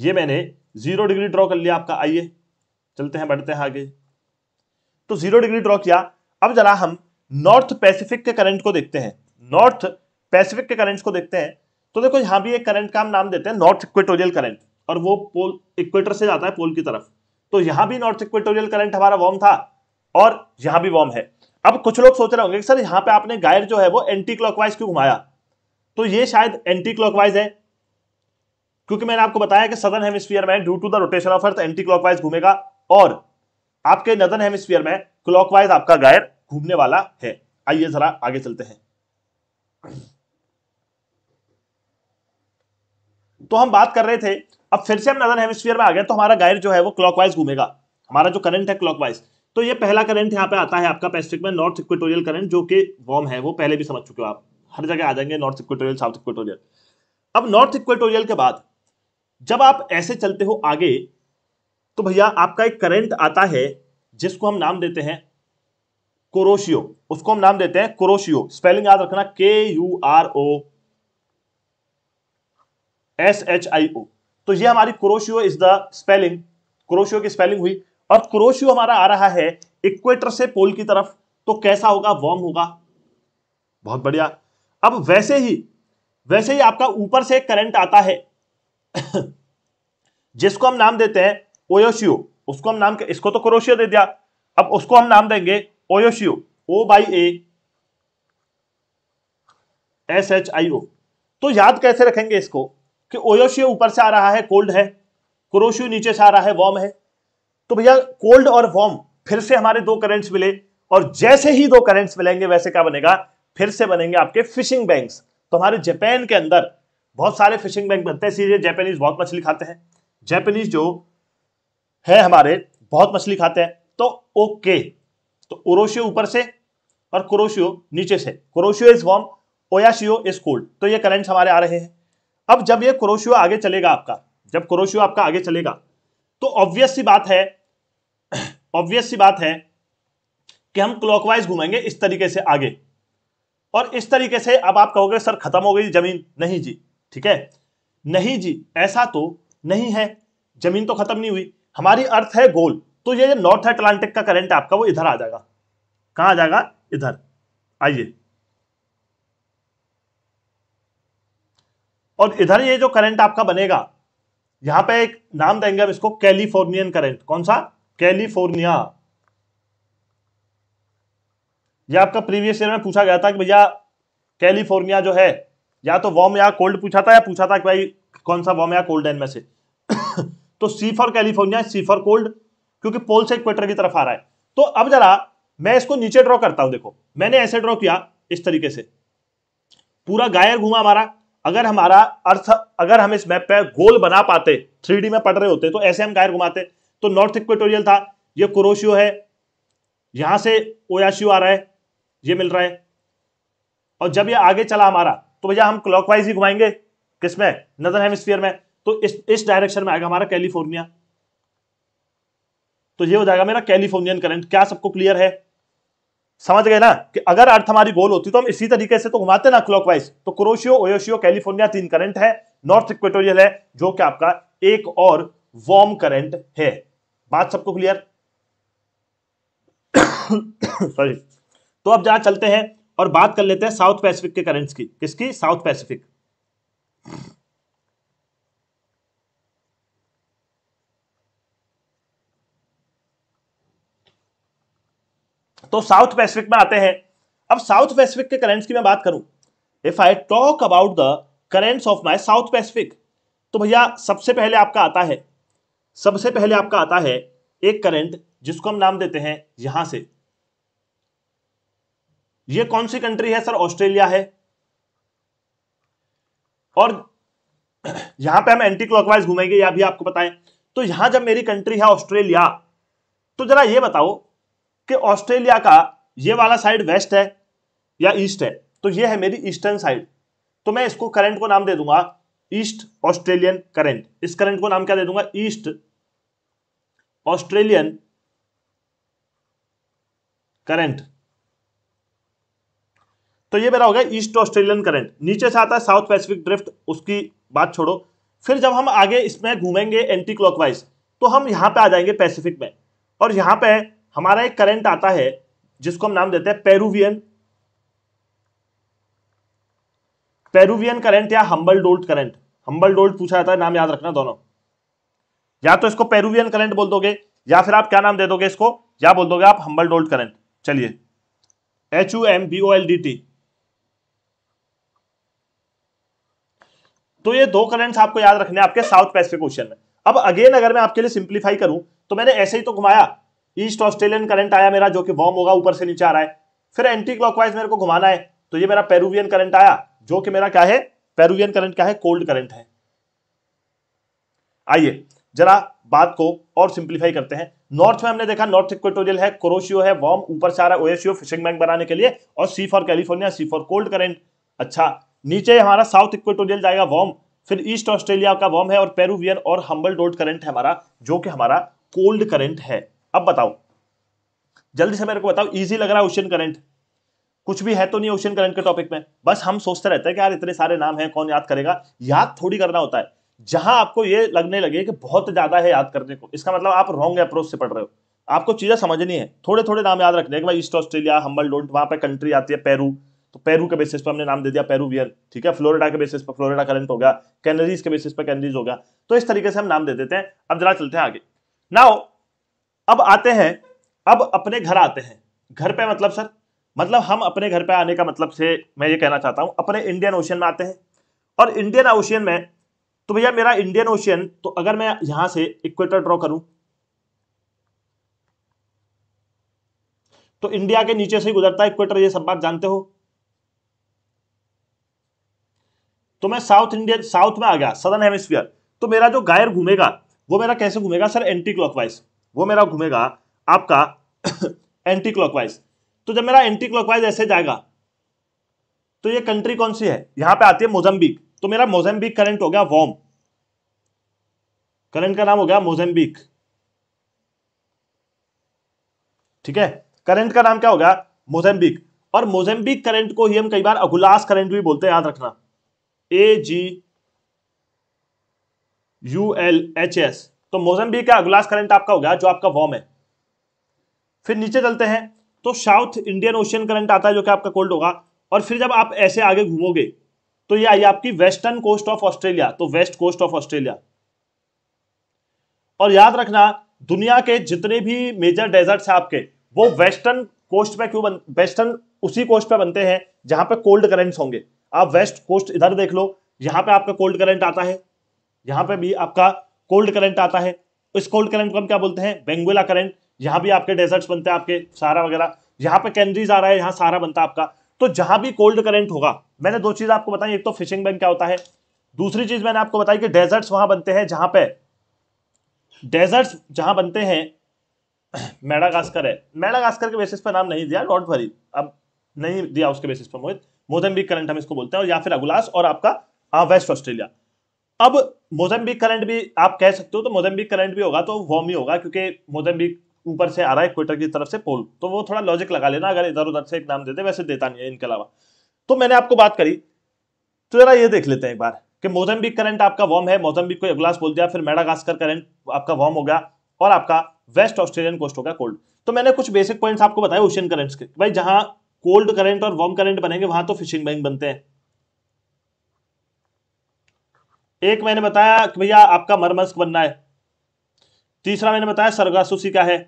ये मैंने जीरो डिग्री ड्रॉ कर लिया आपका आइए चलते हैं बढ़ते हैं आगे तो जीरो डिग्री ड्रॉ किया अब जरा हम नॉर्थ पैसिफिक के करंट को देखते हैं नॉर्थ पैसिफिक के करंट्स को देखते हैं तो देखो यहां भी एक करंट का हम नाम देते हैं नॉर्थ इक्वेटोरियल करंट और वो पोल इक्वेटर से जाता है पोल की तरफ तो यहां भी नॉर्थ इक्वेटोरियल करंट हमारा वार्म था और यहां भी वार्म है अब कुछ लोग सोच रहे होंगे सर यहां पे आपने गायर जो है वो एंटी क्लॉकवाइज क्यों घुमाया तो ये शायद एंटी क्लॉकवाइज है क्योंकि मैंने आपको बताया कि सदर्न हेमिस्फीयर में due to the rotation of earth anticlockwise घूमेगा और आपके नदन हेमिस्फीयर में क्लॉकवाइज आपका गायर घूमने वाला है आइए जरा आगे चलते हैं तो हम बात कर रहे थे अब फिर से हम नदन हेमिस्फीयर में आ गए तो हमारा गायर जो है वो क्लॉकवाइज घूमेगा हमारा जो करंट है क्लॉकवाइज तो ये पहला करंट यहाँ पे आता है आपका पैसिफिक में नॉर्थ इक्वेटोरियल करंट जो कि वॉर्म है वो पहले भी समझ चुके हो आप हर जगह आ जाएंगे नॉर्थ इक्वेटोरियल साउथ इक्वेटोरियल अब नॉर्थ इक्वेटोरियल के बाद जब आप ऐसे चलते हो आगे तो भैया आपका एक करंट आता है जिसको हम नाम देते हैं कोरोशियो उसको हम नाम देते हैं कोरोशियो स्पेलिंग याद रखना K U R O S H I O तो ये हमारी Kuroshio is the spelling Kuroshio की स्पेलिंग हुई और क्रोशियो हमारा आ रहा है इक्वेटर से पोल की तरफ तो कैसा होगा वॉर्म होगा बहुत बढ़िया अब वैसे ही वैसे ही आपका ऊपर से करंट आता है [coughs] जिसको हम नाम देते हैं ओयोशियो उसको हम नाम इसको तो क्रोशियो दे दिया अब उसको हम नाम देंगे Oyashio O Y S H I O तो याद कैसे रखेंगे इसको कि ओयोशियो ऊपर से आ रहा है कोल्ड है क्रोशियो नीचे से आ रहा है वॉर्म है तो भैया कोल्ड और वॉर्म फिर से हमारे दो करेंट्स मिले और जैसे ही दो करेंट्स मिलेंगे वैसे क्या बनेगा फिर से बनेंगे आपके फिशिंग बैंक्स तो हमारे जापान के अंदर बहुत सारे फिशिंग बैंक बनते हैं इसीलिए जैपनीज बहुत मछली खाते हैं जैपनीज जो है हमारे बहुत मछली खाते हैं तो ओके तो ओरोशियो ऊपर से और क्रोशियो नीचे से Kuroshio is warm Oyashio is cold तो ये करेंट्स हमारे आ रहे हैं अब जब ये क्रोशियो आगे चलेगा आपका जब क्रोशियो आपका आगे चलेगा तो ऑब्वियस सी बात है ऑब्वियस [clears throat] सी बात है कि हम क्लॉकवाइज घूमेंगे इस तरीके से आगे और इस तरीके से अब आप कहोगे सर खत्म हो गई जमीन नहीं जी ठीक है नहीं जी ऐसा तो नहीं है जमीन तो खत्म नहीं हुई हमारी अर्थ है गोल तो ये नॉर्थ अटलांटिक का करंट आपका वो इधर आ जाएगा कहां आ जाएगा इधर आइए और इधर ये जो करंट आपका बनेगा यहां पे एक नाम देंगे हम इसको कैलिफोर्नियन करंट कौन सा कैलिफोर्निया ये आपका प्रीवियस ईयर में पूछा गया था कि भैया कैलिफोर्निया जो है या तो वॉर्म या कोल्ड पूछा था या पूछा था कि भाई कौन सा वॉर्म या कोल्ड है इनमें से [coughs] तो C for California C for cold क्योंकि पोल से इक्वेटर की तरफ आ रहा है तो अब जरा मैं इसको नीचे ड्रॉ करता हूं देखो मैंने ऐसे ड्रॉ किया इस तरीके से पूरा गायर घूमा हमारा अगर हमारा अर्थ अगर हम इस मैप पे गोल बना पाते थ्री में पढ़ रहे होते तो ऐसे हम गायर घुमाते तो नॉर्थ इक्वेटोरियल था ये कुरोशियो है यहां से ओयाशियो आ रहा है ये मिल रहा है और जब ये आगे चला हमारा तो भैया हम क्लॉकवाइज ही घुमाएंगे किसमें नदर हेमस्फियर में तो इस इस डायरेक्शन में आएगा हमारा कैलिफोर्निया तो ये हो जाएगा मेरा कैलिफोर्नियन करंट क्या सबको क्लियर है समझ गए ना कि अगर अर्थ हमारी गोल होती तो हम इसी तरीके से तो घुमाते ना क्लॉकवाइज तो क्रोशियो ओयोशियो कैलिफोर्निया तीन करंट है नॉर्थ इक्वेटोरियल है जो कि आपका एक और वार्म करंट है बात सबको क्लियर सॉरी [coughs] तो अब जहां चलते हैं और बात कर लेते हैं साउथ पैसिफिक के करंट्स की किसकी साउथ पैसिफिक तो साउथ पैसिफिक में आते हैं अब साउथ पैसिफिक के करेंट्स की मैं बात करूं if I talk about the currents of my south Pacific तो भैया सबसे पहले आपका आता है सबसे पहले आपका आता है एक करंट जिसको हम नाम देते हैं यहां से ये कौन सी कंट्री है सर ऑस्ट्रेलिया है और यहां पे हम एंटी क्लॉकवाइज घूमेंगे या भी आपको बताएं तो यहां जब मेरी कंट्री है ऑस्ट्रेलिया तो जरा ये बताओ कि ऑस्ट्रेलिया का ये वाला साइड वेस्ट है या ईस्ट है तो ये है मेरी ईस्टर्न साइड तो मैं इसको करंट को नाम दे दूंगा ईस्ट ऑस्ट्रेलियन करंट इस करंट को नाम क्या दे दूंगा ईस्ट ऑस्ट्रेलियन करंट तो ये मेरा हो गया ईस्ट ऑस्ट्रेलियन करंट नीचे से आता है साउथ पैसिफिक ड्रिफ्ट उसकी बात छोड़ो फिर जब हम आगे इसमें घूमेंगे एंटी क्लॉकवाइज तो हम यहां पे आ जाएंगे पैसिफिक में और यहां पे हमारा एक करंट आता है जिसको हम नाम देते हैं पेरुवियन पेरुवियन करंट या Humboldt current Humboldt पूछा जाता है नाम याद रखना दोनों या तो इसको पेरुवियन करंट बोल दोगे या फिर आप क्या नाम दे दोगे इसको या बोल दोगे आप हम्बल डोल्ट करंट चलिए H U M B O L D T तो ये दो करंट्स आपको याद रखने आपके साउथ पैसिफिक ओशन में अब अगेन अगर मैं आपके लिए सिंप्लीफाई करूं तो मैंने ऐसे ही तो घुमाया ईस्ट ऑस्ट्रेलियन करंट आया मेरा जो कि वॉर्म होगा ऊपर से नीचे आ रहा है फिर एंटी क्लॉकवाइज मेरे को घुमाना है तो ये मेरा पेरुवियन करंट आया जो कि मेरा क्या है पेरुवियन करंट क्या है कोल्ड करंट है आइए जरा बात को और सिंप्लीफाई करते हैं नॉर्थ में हमने देखा नॉर्थ इक्वेटोरियल है क्रोशियो है वॉर्म ऊपर से आ रहा है ओएशियो फिशिंग बैंक बनाने के लिए और C for California C for cold current अच्छा नीचे हमारा साउथ इक्वेटोरियल जाएगा वॉर्म फिर ईस्ट ऑस्ट्रेलिया का वॉर्म है और पेरुवियन और हम्बल डोल्ड करंट है हमारा जो कि हमारा कोल्ड करंट है अब बताओ जल्दी से मेरे को बताओ इजी लग रहा है ओशियन करंट कुछ भी है तो नहीं ओशियन करंट के टॉपिक में बस हम सोचते रहते हैं कि यार इतने सारे नाम हैं कौन याद करेगा याद थोड़ी करना होता है जहां आपको ये लगने लगे कि बहुत ज्यादा है याद करने को इसका मतलब आप रॉन्ग अप्रोच से पढ़ रहे हो आपको चीजें समझनी है थोड़े थोड़े नाम याद रखने के भाई ईस्ट ऑस्ट्रेलिया हम्बल डोंट वहां पर कंट्री आती है पेरू तो पेरू के बेसिस पर हमने नाम दे दिया वियर ठीक है फ्लोरिडा के बेसिस पर फ्लोरिडा करंट हो गया कैनरीज के बेसिस पर कैनरीज हो गया तो इस तरीके से हम नाम दे देते हैं अब जरा चलते हैं आगे नाउ अब आते हैं अब अपने घर आते हैं घर पे मतलब सर मतलब हम अपने घर पे आने का मतलब से मैं ये कहना चाहता हूँ अपने इंडियन ओशियन में आते हैं और इंडियन ओशियन में तो भैया मेरा इंडियन ओशियन तो अगर मैं यहां से इक्वेटर ड्रॉ करूं तो इंडिया के नीचे से ही गुजरता है इक्वेटर ये सब बात जानते हो तो मैं साउथ इंडियन साउथ में आ गया सदर्न हेमिस्फीयर तो मेरा जो गायर घूमेगा वो मेरा कैसे घूमेगा सर एंटी क्लॉकवाइज वो मेरा घूमेगा आपका एंटी [coughs] क्लॉकवाइज तो जब मेरा एंटी क्लॉकवाइज ऐसे जाएगा तो ये कंट्री कौन सी है यहां पे आती है मोजम्बिक तो मेरा मोजम्बिक करंट हो गया वॉम करंट का नाम हो गया मोजम्बिक ठीक है करंट का नाम क्या हो गया मोजम्बिक और मोजम्बिक करंट को ही हम कई बार अगुलास करंट भी बोलते हैं याद रखना A G U L H A S Mozambique का अगलास करंट आपका हो गया जो आपका वॉर्म है फिर नीचे चलते हैं तो साउथ इंडियन ओशियन करंट आता है जो कि आपका कोल्ड होगा और फिर जब आप ऐसे आगे घूमोगे तो ये आई आपकी वेस्टर्न कोस्ट ऑफ ऑस्ट्रेलिया तो वेस्ट कोस्ट ऑफ ऑस्ट्रेलिया और याद रखना दुनिया के जितने भी मेजर डेजर्ट्स हैं आपके वो वेस्टर्न कोस्ट पे क्यों बन वेस्टर्न उसी कोस्ट पे बनते हैं जहां पे कोल्ड करंट्स होंगे आप वेस्ट कोस्ट इधर देख लो यहां पे आपका कोल्ड करंट आता है यहां पे भी आपका कोल्ड करंट आता है इस कोल्ड करंट को हम क्या बोलते हैं बेंगुला करंट यहां भी आपके डेजर्ट्स बनते हैं आपके सारा वगैरह यहां पे कैनरीज आ रहा है यहां सारा बनता है आपका तो जहां भी कोल्ड करंट होगा मैंने दो चीज़ आपको बताई एक तो फिशिंग बैंक क्या होता है दूसरी चीज़ मैंने आपको बताई कि डेजर्ट्स वहां बनते हैं जहां पे डेजर्ट्स जहां बनते हैं मेडागास्कर है मेडागास्कर के बेसिस पर नाम नहीं दिया नॉट वरी अब नहीं दिया उसके बेसिस पर मोहित मोदम्बिक करंट हम इसको बोलते हैं और या फिर अगुलास और आपका वेस्ट ऑस्ट्रेलिया अब मोजम्बिक करंट भी आप कह सकते हो तो मोजम्बिक करंट भी होगा तो वॉर्म ही होगा क्योंकि मोजम्बिक ऊपर से आ रहा है इक्वेटर की तरफ से पोल तो वो थोड़ा लॉजिक लगा लेना अगर इधर उधर से एक नाम देते वैसे देता नहीं है इनके अलावा तो मैंने आपको बात करी तो जरा ये देख लेते हैं एक बार कि मोजम्बिक करंट आपका वॉर्म है मोजम्बिक को अगलास बोल दिया फिर मेडागास्कर करंट आपका वॉर्म हो गया और आपका वेस्ट ऑस्ट्रेलियन कोस्ट होगा कोल्ड तो मैंने कुछ बेसिक पॉइंट्स आपको बताया ओशियन करंट्स के भाई जहां कोल्ड करंट और वार्म करंट बनेंगे वहां तो फिशिंग बैंक बनते हैं एक मैंने बताया कि भैया आपका मरमस्क बनना है तीसरा मैंने बताया सरगासुसी का है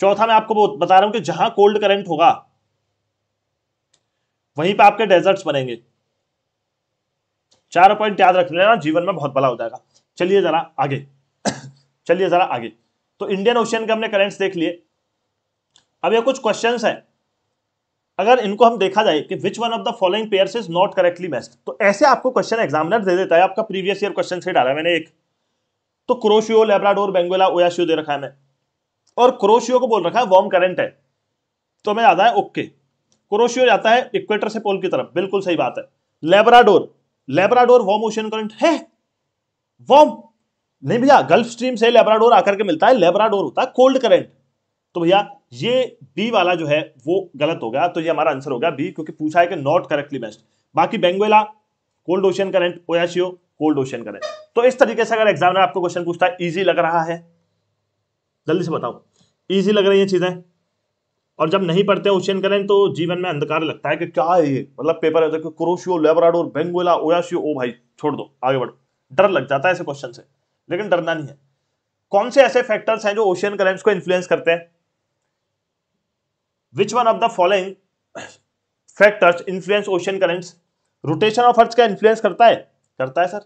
चौथा मैं आपको बता रहा हूं कि जहां कोल्ड करंट होगा वहीं पे आपके डेजर्ट्स बनेंगे चार पॉइंट याद रख लेना जीवन में बहुत भला हो जाएगा चलिए जरा आगे [coughs] चलिए जरा आगे तो इंडियन ओशियन के हमने करेंट्स देख लिए अब ये कुछ क्वेश्चंस हैं अगर इनको हम देखा जाए कि which one of the following pair is not correctly matched तो ऐसे आपको क्वेश्चन एग्जामिनर दे देता है आपका प्रीवियस ईयर क्वेश्चन से डाला मैंने एक तो क्रोशियो लेब्राडोर बेंगोला ओयाशियो दे रखा है मैं और क्रोशियो को बोल रखा है वॉर्म करंट है तो मैं आता है ओके क्रोशियो जाता है इक्वेटर से पोल की तरफ बिल्कुल सही बात है Labrador Labrador warm ocean current है वॉर्म नहीं भैया गल्फ स्ट्रीम से लेब्राडोर आकर के मिलता है लेब्राडोर होता है कोल्ड करंट तो भैया ये बी वाला जो है वो गलत होगा तो ये हमारा आंसर होगा बी क्योंकि पूछा है कि नॉट करेक्टली बेस्ट बाकी Benguela cold ocean current Oyashio cold ocean current तो इस तरीके से अगर एग्जाम आपको क्वेश्चन पूछता है ईजी लग रहा है जल्दी से बताओ ईजी लग रही है चीजें और जब नहीं पढ़ते ओशियन करंट तो जीवन में अंधकार लगता है कि क्या है ये मतलब पेपर है क्रोशियो लेबराडोर बेंगुएला ओयाशियो ओ भाई छोड़ दो आगे बढ़ो डर लग जाता है ऐसे क्वेश्चन से लेकिन डरना नहीं है कौन से ऐसे फैक्टर्स हैं जो ओशियन करेंट्स को इन्फ्लुएंस करते हैं which one of the following factors influence ocean currents rotation of earth का इन्फ्लुएंस करता है करता है sir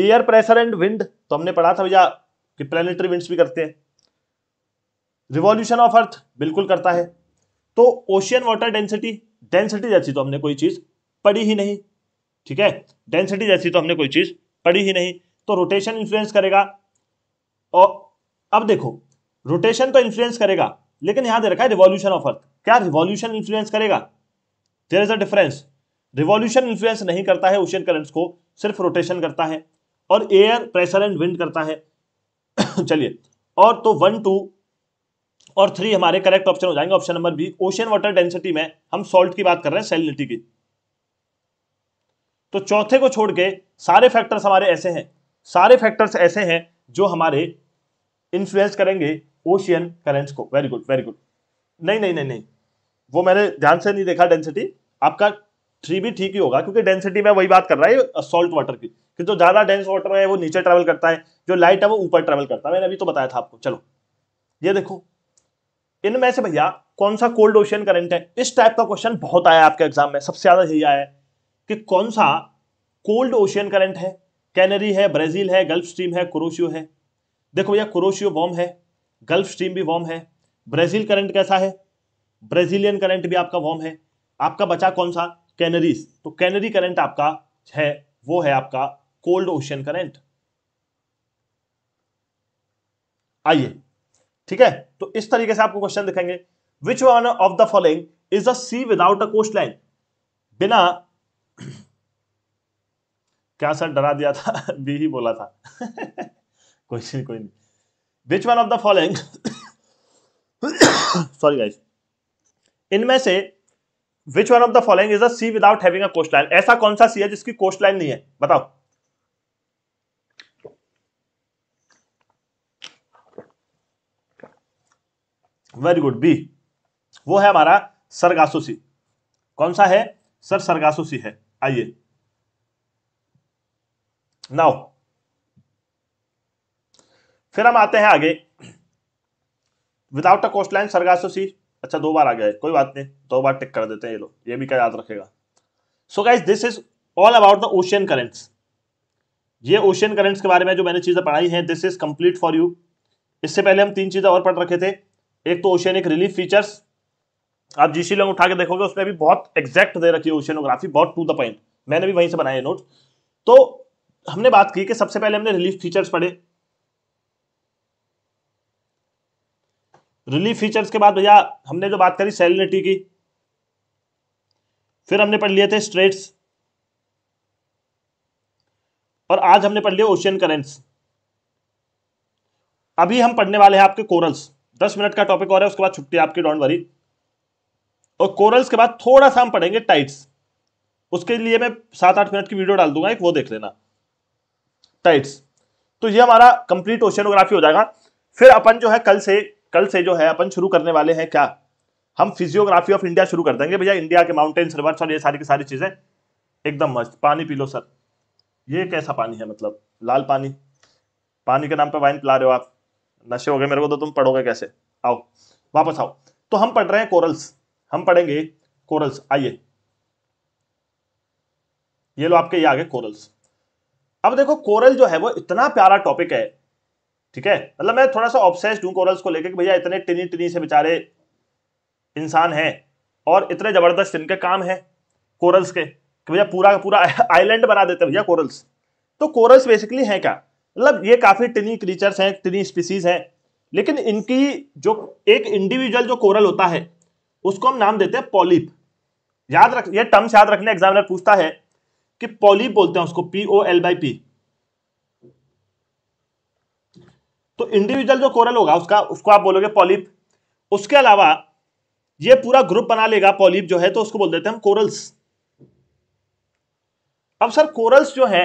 air pressure and wind तो हमने पढ़ा था भैया कि प्लानिटरी विंड्स भी करते हैं रिवॉल्यूशन ऑफ अर्थ बिल्कुल करता है तो ओशियन वाटर डेंसिटी डेंसिटी जैसी तो हमने कोई चीज पढ़ी ही नहीं ठीक है डेंसिटी जैसी तो हमने कोई चीज पढ़ी ही नहीं तो रोटेशन इन्फ्लुएंस करेगा और अब देखो रोटेशन तो इन्फ्लुएंस करेगा लेकिन याद रखा है रिवॉल्यूशन ऑफ अर्थ क्या रिवॉल्यूशन इन्फ्लुएंस करेगा there is a difference revolution influence नहीं करता है ओशियन करंट्स को सिर्फ रोटेशन करता है और एयर प्रेशर एंड विंड करता है [coughs] चलिए और तो वन टू और थ्री हमारे करेक्ट ऑप्शन हो जाएंगे option number B ocean water density में हम सॉल्ट की बात कर रहे हैं सेलिनिटी की तो चौथे को छोड़ के सारे फैक्टर्स हमारे ऐसे हैं सारे फैक्टर्स ऐसे हैं जो हमारे इन्फ्लुएंस करेंगे ओशियन करेंट्स को वेरी गुड वेरी गुड नहीं नहीं नहीं नहीं वो मैंने ध्यान से नहीं देखा डेंसिटी आपका थ्री भी ठीक ही होगा क्योंकि डेंसिटी में वही बात कर रहा है सॉल्ट वाटर की कि जो ज़्यादा डेंस वाटर है वो नीचे ट्रेवल करता है जो लाइट है वो ऊपर ट्रेवल करता है मैंने अभी तो बताया था आपको चलो ये देखो इनमें से भैया कौन सा कोल्ड ओशियन करंट है इस टाइप का क्वेश्चन बहुत आया आपके एग्जाम में सबसे ज़्यादा यही आया है कि कौन सा कोल्ड ओशियन करंट है कैनरी है ब्राज़ील है गल्फ स्ट्रीम है क्रोशियो है देखो भैया क्रोशियो बॉम्ब है गल्फ स्ट्रीम भी वार्म है ब्राज़ील करंट कैसा है ब्राज़ीलियन करंट भी आपका वार्म है आपका बचा कौन सा कैनरीज तो कैनरी करंट आपका है वो है आपका कोल्ड ओशियन करंट आइए ठीक है तो इस तरीके से आपको क्वेश्चन दिखेंगे which one of the following is a sea without a coast line बिना [clears throat] क्या सर डरा दिया था भी [laughs] ही बोला था [laughs] कोई नहीं कोई नहीं which one of the following sorry guys इनमें से which one of the following is a sea without having a coast line ऐसा कौन सा सी है जिसकी कोस्ट लाइन नहीं है बताओ वेरी गुड बी वो है हमारा सरगासो सी कौन सा है सर सरगासो सी है आइए नाउ फिर हम आते हैं आगे without a coast line Sargasso sea अच्छा दो बार आ गया कोई बात नहीं दो बार टिक कर देते हैं ये लोग ये भी क्या याद रखेगा so guys this is all about the ocean currents ये ओशियन करेंट्स के बारे में जो मैंने चीज़ें पढ़ाई हैं this is complete for you इससे पहले हम तीन चीज़ें और पढ़ रखे थे एक तो ओशियनिक रिलीफ फीचर्स आप जिस लोग उठा के देखोगे उसमें भी बहुत एग्जैक्ट दे रखी है ओशियनोग्राफी बहुत टू द पॉइंट मैंने भी वहीं से बनाया नोट तो हमने बात की कि सबसे पहले हमने रिलीफ फीचर्स पढ़े रिलीफ फीचर्स के बाद भैया हमने जो बात करी सैलिनिटी की फिर हमने पढ़ लिए थे स्ट्रेट्स और आज हमने पढ़ लिए ओशियन करेंट्स अभी हम पढ़ने वाले हैं आपके कोरल्स दस मिनट का टॉपिक और है उसके बाद छुट्टी आपकी डोंट वरी और कोरल्स के बाद थोड़ा सा हम पढ़ेंगे टाइट्स उसके लिए मैं सात आठ मिनट की वीडियो डाल दूंगा एक वो देख लेना टाइट्स तो ये हमारा कंप्लीट ओशियनोग्राफी हो जाएगा फिर अपन जो है कल से कल से जो है अपन शुरू करने वाले हैं क्या हम फिजियोग्राफी ऑफ इंडिया शुरू कर देंगे भैया इंडिया के माउंटेन रिवर्स और ये सारी की सारी चीज़ें एकदम मस्त पानी पी लो सर ये कैसा पानी है मतलब लाल पानी पानी के नाम पर वाइन पिला रहे हो आप नशे हो गए मेरे को तो तुम पढ़ोगे कैसे आओ वापस आओ तो हम पढ़ रहे हैं कोरल्स हम पढ़ेंगे कोरल्स आइए ये लो आपके ये आगे कोरल्स अब देखो कोरल जो है वो इतना प्यारा टॉपिक है ठीक है मतलब मैं थोड़ा सा ऑब्सेस्ड हूँ कोरल्स को लेकर कि भैया इतने टिनी टिनी से बेचारे इंसान हैं और इतने ज़बरदस्त इनके काम हैं कोरल्स के कि भैया पूरा पूरा आइलैंड [laughs] बना देते भैया कोरल्स तो कोरल्स बेसिकली हैं क्या मतलब ये काफ़ी टिनी क्रीचर्स हैं टिनी स्पीसीज हैं लेकिन इनकी जो एक इंडिविजुअल जो कोरल होता है उसको हम नाम देते हैं पॉलीप याद रख ये टर्म्स याद रखने एग्जामिनर पूछता है कि पॉलीप बोलते हैं उसको P O L Y P तो इंडिविजुअल जो कोरल होगा उसका उसको आप बोलोगे पॉलिप उसके अलावा ये पूरा ग्रुप बना लेगा पॉलिप जो है तो उसको बोल देते हैं हम कोरल्स अब सर कोरल्स जो है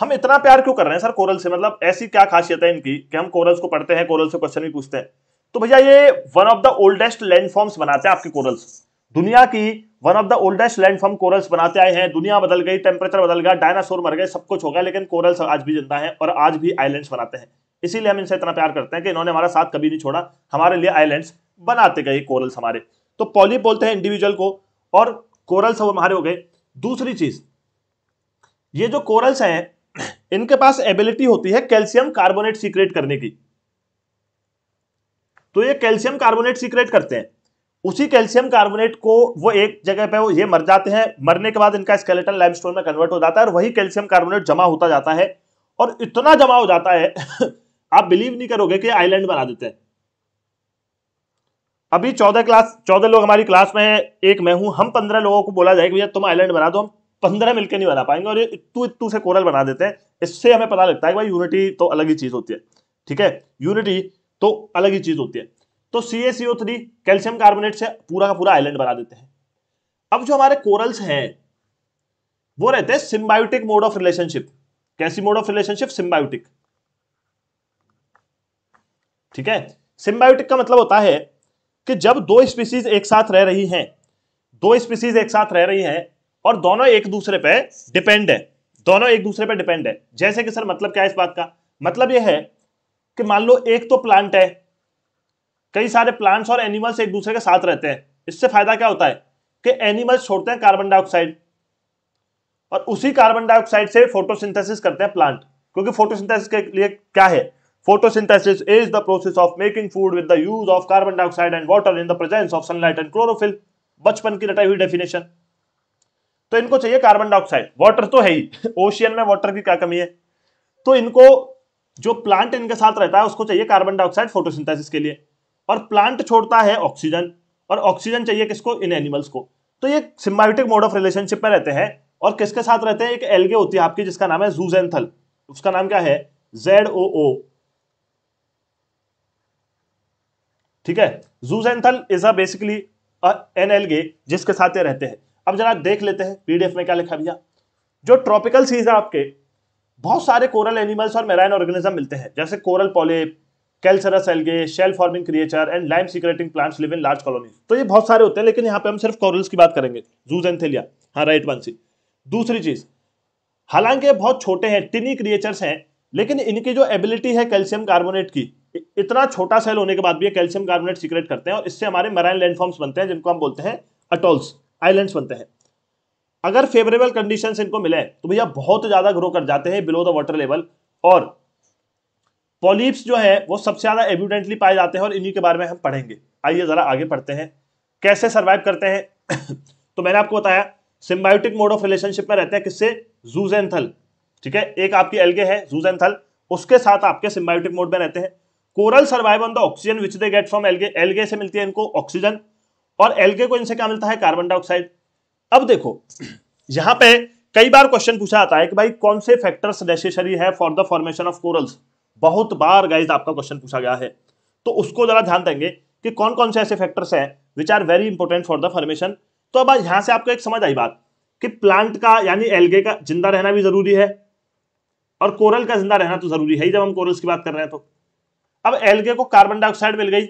हम इतना प्यार क्यों कर रहे हैं सर कोरल से मतलब ऐसी क्या खासियत है इनकी कि हम कोरल्स को पढ़ते हैं कोरल से क्वेश्चन भी पूछते हैं तो भैया ये one of the oldest landforms बनाते हैं आपके कोरल्स दुनिया की one of the oldest landform corals बनाते आए हैं दुनिया बदल गई टेम्परेचर बदल गया डायनासोर मर गए सब कुछ हो गया लेकिन कोरल्स आज भी जिंदा है और आज भी आइलैंड्स बनाते हैं इसीलिए हम इनसे इतना प्यार करते हैं कि इन्होंने हमारा साथ कभी नहीं छोड़ा हमारे लिए आइलैंड्स बनाते गए कोरल्स हमारे तो पॉलिप बोलते हैं इंडिविजुअल को और कोरल्स हमारे हो गए दूसरी चीज ये जो कोरल्स हैं इनके पास एबिलिटी होती है कैल्शियम कार्बोनेट सीक्रेट करने की तो ये कैल्शियम कार्बोनेट सीक्रेट करते हैं उसी कैल्शियम कार्बोनेट को वो एक जगह पे वो ये मर जाते हैं मरने के बाद इनका स्केलेटन लाइमस्टोन में कन्वर्ट हो जाता है और वही कैल्शियम कार्बोनेट जमा होता जाता है और इतना जमा हो जाता है [laughs] आप बिलीव नहीं करोगे कि आइलैंड बना देते हैं अभी चौदह क्लास चौदह लोग हमारी क्लास में है एक मैं हूं हम पंद्रह लोगों को बोला जाए कि भैया तुम आइलैंड बना दो हम पंद्रह मिलकर नहीं बना पाएंगे और ये इतू इतू से कोरल बना देते हैं इससे हमें पता लगता है कि भाई यूनिटी तो अलग ही चीज होती है ठीक है यूनिटी तो अलग ही चीज होती है तो C A three calcium carbonate से पूरा का पूरा आइलैंड बना देते हैं अब जो हमारे कोरल्स हैं वो रहते हैं सिम्बायोटिक मोड ऑफ रिलेशनशिप कैसी मोड ऑफ रिलेशनशिप सिम्बायोटिक ठीक है सिम्बायोटिक का मतलब होता है कि जब दो स्पीसीज एक साथ रह रही हैं दो स्पीसीज एक साथ रह रही हैं और दोनों एक दूसरे पर डिपेंड है दोनों एक दूसरे पर डिपेंड है जैसे कि सर मतलब क्या है इस बात का मतलब यह है कि मान लो एक तो प्लांट है कई सारे प्लांट्स और एनिमल्स एक दूसरे के साथ रहते हैं इससे फायदा क्या होता है कि एनिमल्स छोड़ते हैं कार्बन डाइऑक्साइड और उसी कार्बन डाइऑक्साइड से फोटोसिंथेसिस करते हैं प्लांट क्योंकि फोटोसिंथेसिस के लिए क्या है Photosynthesis is the process of making food with the use of carbon dioxide and water in the presence of sunlight and chlorophyll. बचपन की रटाई हुई डेफिनेशन तो इनको चाहिए कार्बन डाइऑक्साइड वाटर तो है ही ओशियन में वाटर की क्या कमी है तो इनको जो प्लांट इनके साथ रहता है उसको चाहिए कार्बन डाइऑक्साइड फोटोसिंथेसिस के लिए और प्लांट छोड़ता है ऑक्सीजन और ऑक्सीजन चाहिए किसको इन एनिमल्स को तो ये सिम्बायोटिक मोड ऑफ रिलेशनशिप में रहते हैं और किसके साथ रहते हैं एक एलगे होती है आपकी जिसका नाम है जूजेंथल उसका नाम क्या है जेड ओ ओ ठीक है zooxanthellae is a basically an algae जिसके साथ ये रहते हैं अब जरा देख लेते हैं पीडीएफ में क्या लिखा भैया जो ट्रॉपिकल सीज है आपके बहुत सारे कोरल एनिमल्स और मेराइन ऑर्गेनिज्म मिलते हैं जैसे coral polyp calcareous algae shell forming creature and lime secreting plants live in large colony तो ये बहुत सारे होते हैं लेकिन यहाँ पे हम सिर्फ कोरल्स की बात करेंगे जूजेंथेलिया हाँ राइट वन सी दूसरी चीज हालांकि बहुत छोटे हैं टिनी क्रिएचर्स हैं लेकिन इनकी जो एबिलिटी है कैल्शियम कार्बोनेट की इतना छोटा सेल होने के बाद भी कैल्शियम कार्बोनेट सीक्रेट करते हैं और इससे हमारे मराइन लैंडफॉर्म्स बनते हैं जिनको हम बोलते हैं अटोल्स आइलैंड्स बनते हैं अगर फेवरेबल कंडीशन इनको मिले तो भैया बहुत ज्यादा ग्रो कर जाते हैं बिलो द वाटर लेवल और पॉलिप्स जो है वो सबसे ज्यादा एविडेंटली पाए जाते हैं और इन्हीं के बारे में हम पढ़ेंगे आइए जरा आगे पढ़ते हैं कैसे सर्वाइव करते हैं [coughs] तो मैंने आपको बताया सिम्बायोटिक मोड ऑफ रिलेशनशिप में रहते हैं किससे जूजेंथल ठीक है एक आपकी एलगे है जूजेंथल उसके साथ आपके सिम्बायोटिक मोड में रहते हैं coral survive on the oxygen which they get from algae algae से मिलती है इनको ऑक्सीजन और एलगे को इनसे क्या मिलता है कार्बन डाइऑक्साइड अब देखो यहां पे कई बार क्वेश्चन पूछा आता है कि भाई कौन से फैक्टर्स नेसेसरी है for the formation of corals बहुत बार गाइज आपका क्वेश्चन पूछा गया है तो उसको जरा ध्यान देंगे कि कौन कौन से ऐसे फैक्टर्स हैं which are very important for the formation तो अब यहां से आपको एक समझ आई बात कि प्लांट का यानी एलगे का जिंदा रहना भी जरूरी है और कोरल का जिंदा रहना तो जरूरी है ही जब हम कोरल्स की बात कर रहे हैं तो अब एल्गे को कार्बन डाइऑक्साइड मिल गई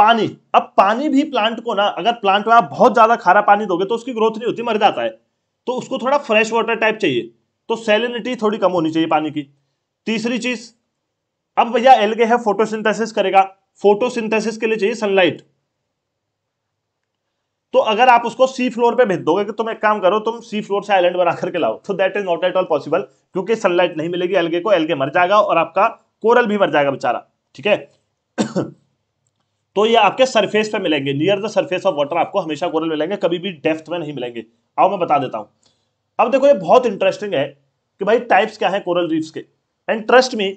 पानी अब पानी भी प्लांट को ना अगर प्लांट में आप बहुत ज्यादा खारा पानी दोगे तो उसकी ग्रोथ नहीं होती मर जाता है तो उसको थोड़ा फ्रेश वाटर टाइप चाहिए तो सेलिनिटी थोड़ी कम होनी चाहिए पानी की तीसरी चीज अब भैया एलगे है फोटोसिंथेसिस करेगा फोटोसिंथेसिस के लिए चाहिए सनलाइट तो अगर आप उसको सी फ्लोर पे भेज दोगे कि तुम एक काम करो तुम सी फ्लोर से आइलैंड बना करके लाओ तो that is not at all possible क्योंकि सनलाइट नहीं मिलेगी एलगे को एलगे मर जाएगा और आपका कोरल भी मर जाएगा बेचारा ठीक है [clears throat] तो ये आपके सरफेस पे मिलेंगे near the surface of water आपको हमेशा कोरल मिलेंगे कभी भी डेफ्थ में नहीं मिलेंगे आओ मैं बता देता हूं अब देखो ये बहुत इंटरेस्टिंग है कि भाई टाइप्स क्या है कोरल रीफ्स के एंड ट्रस्ट मी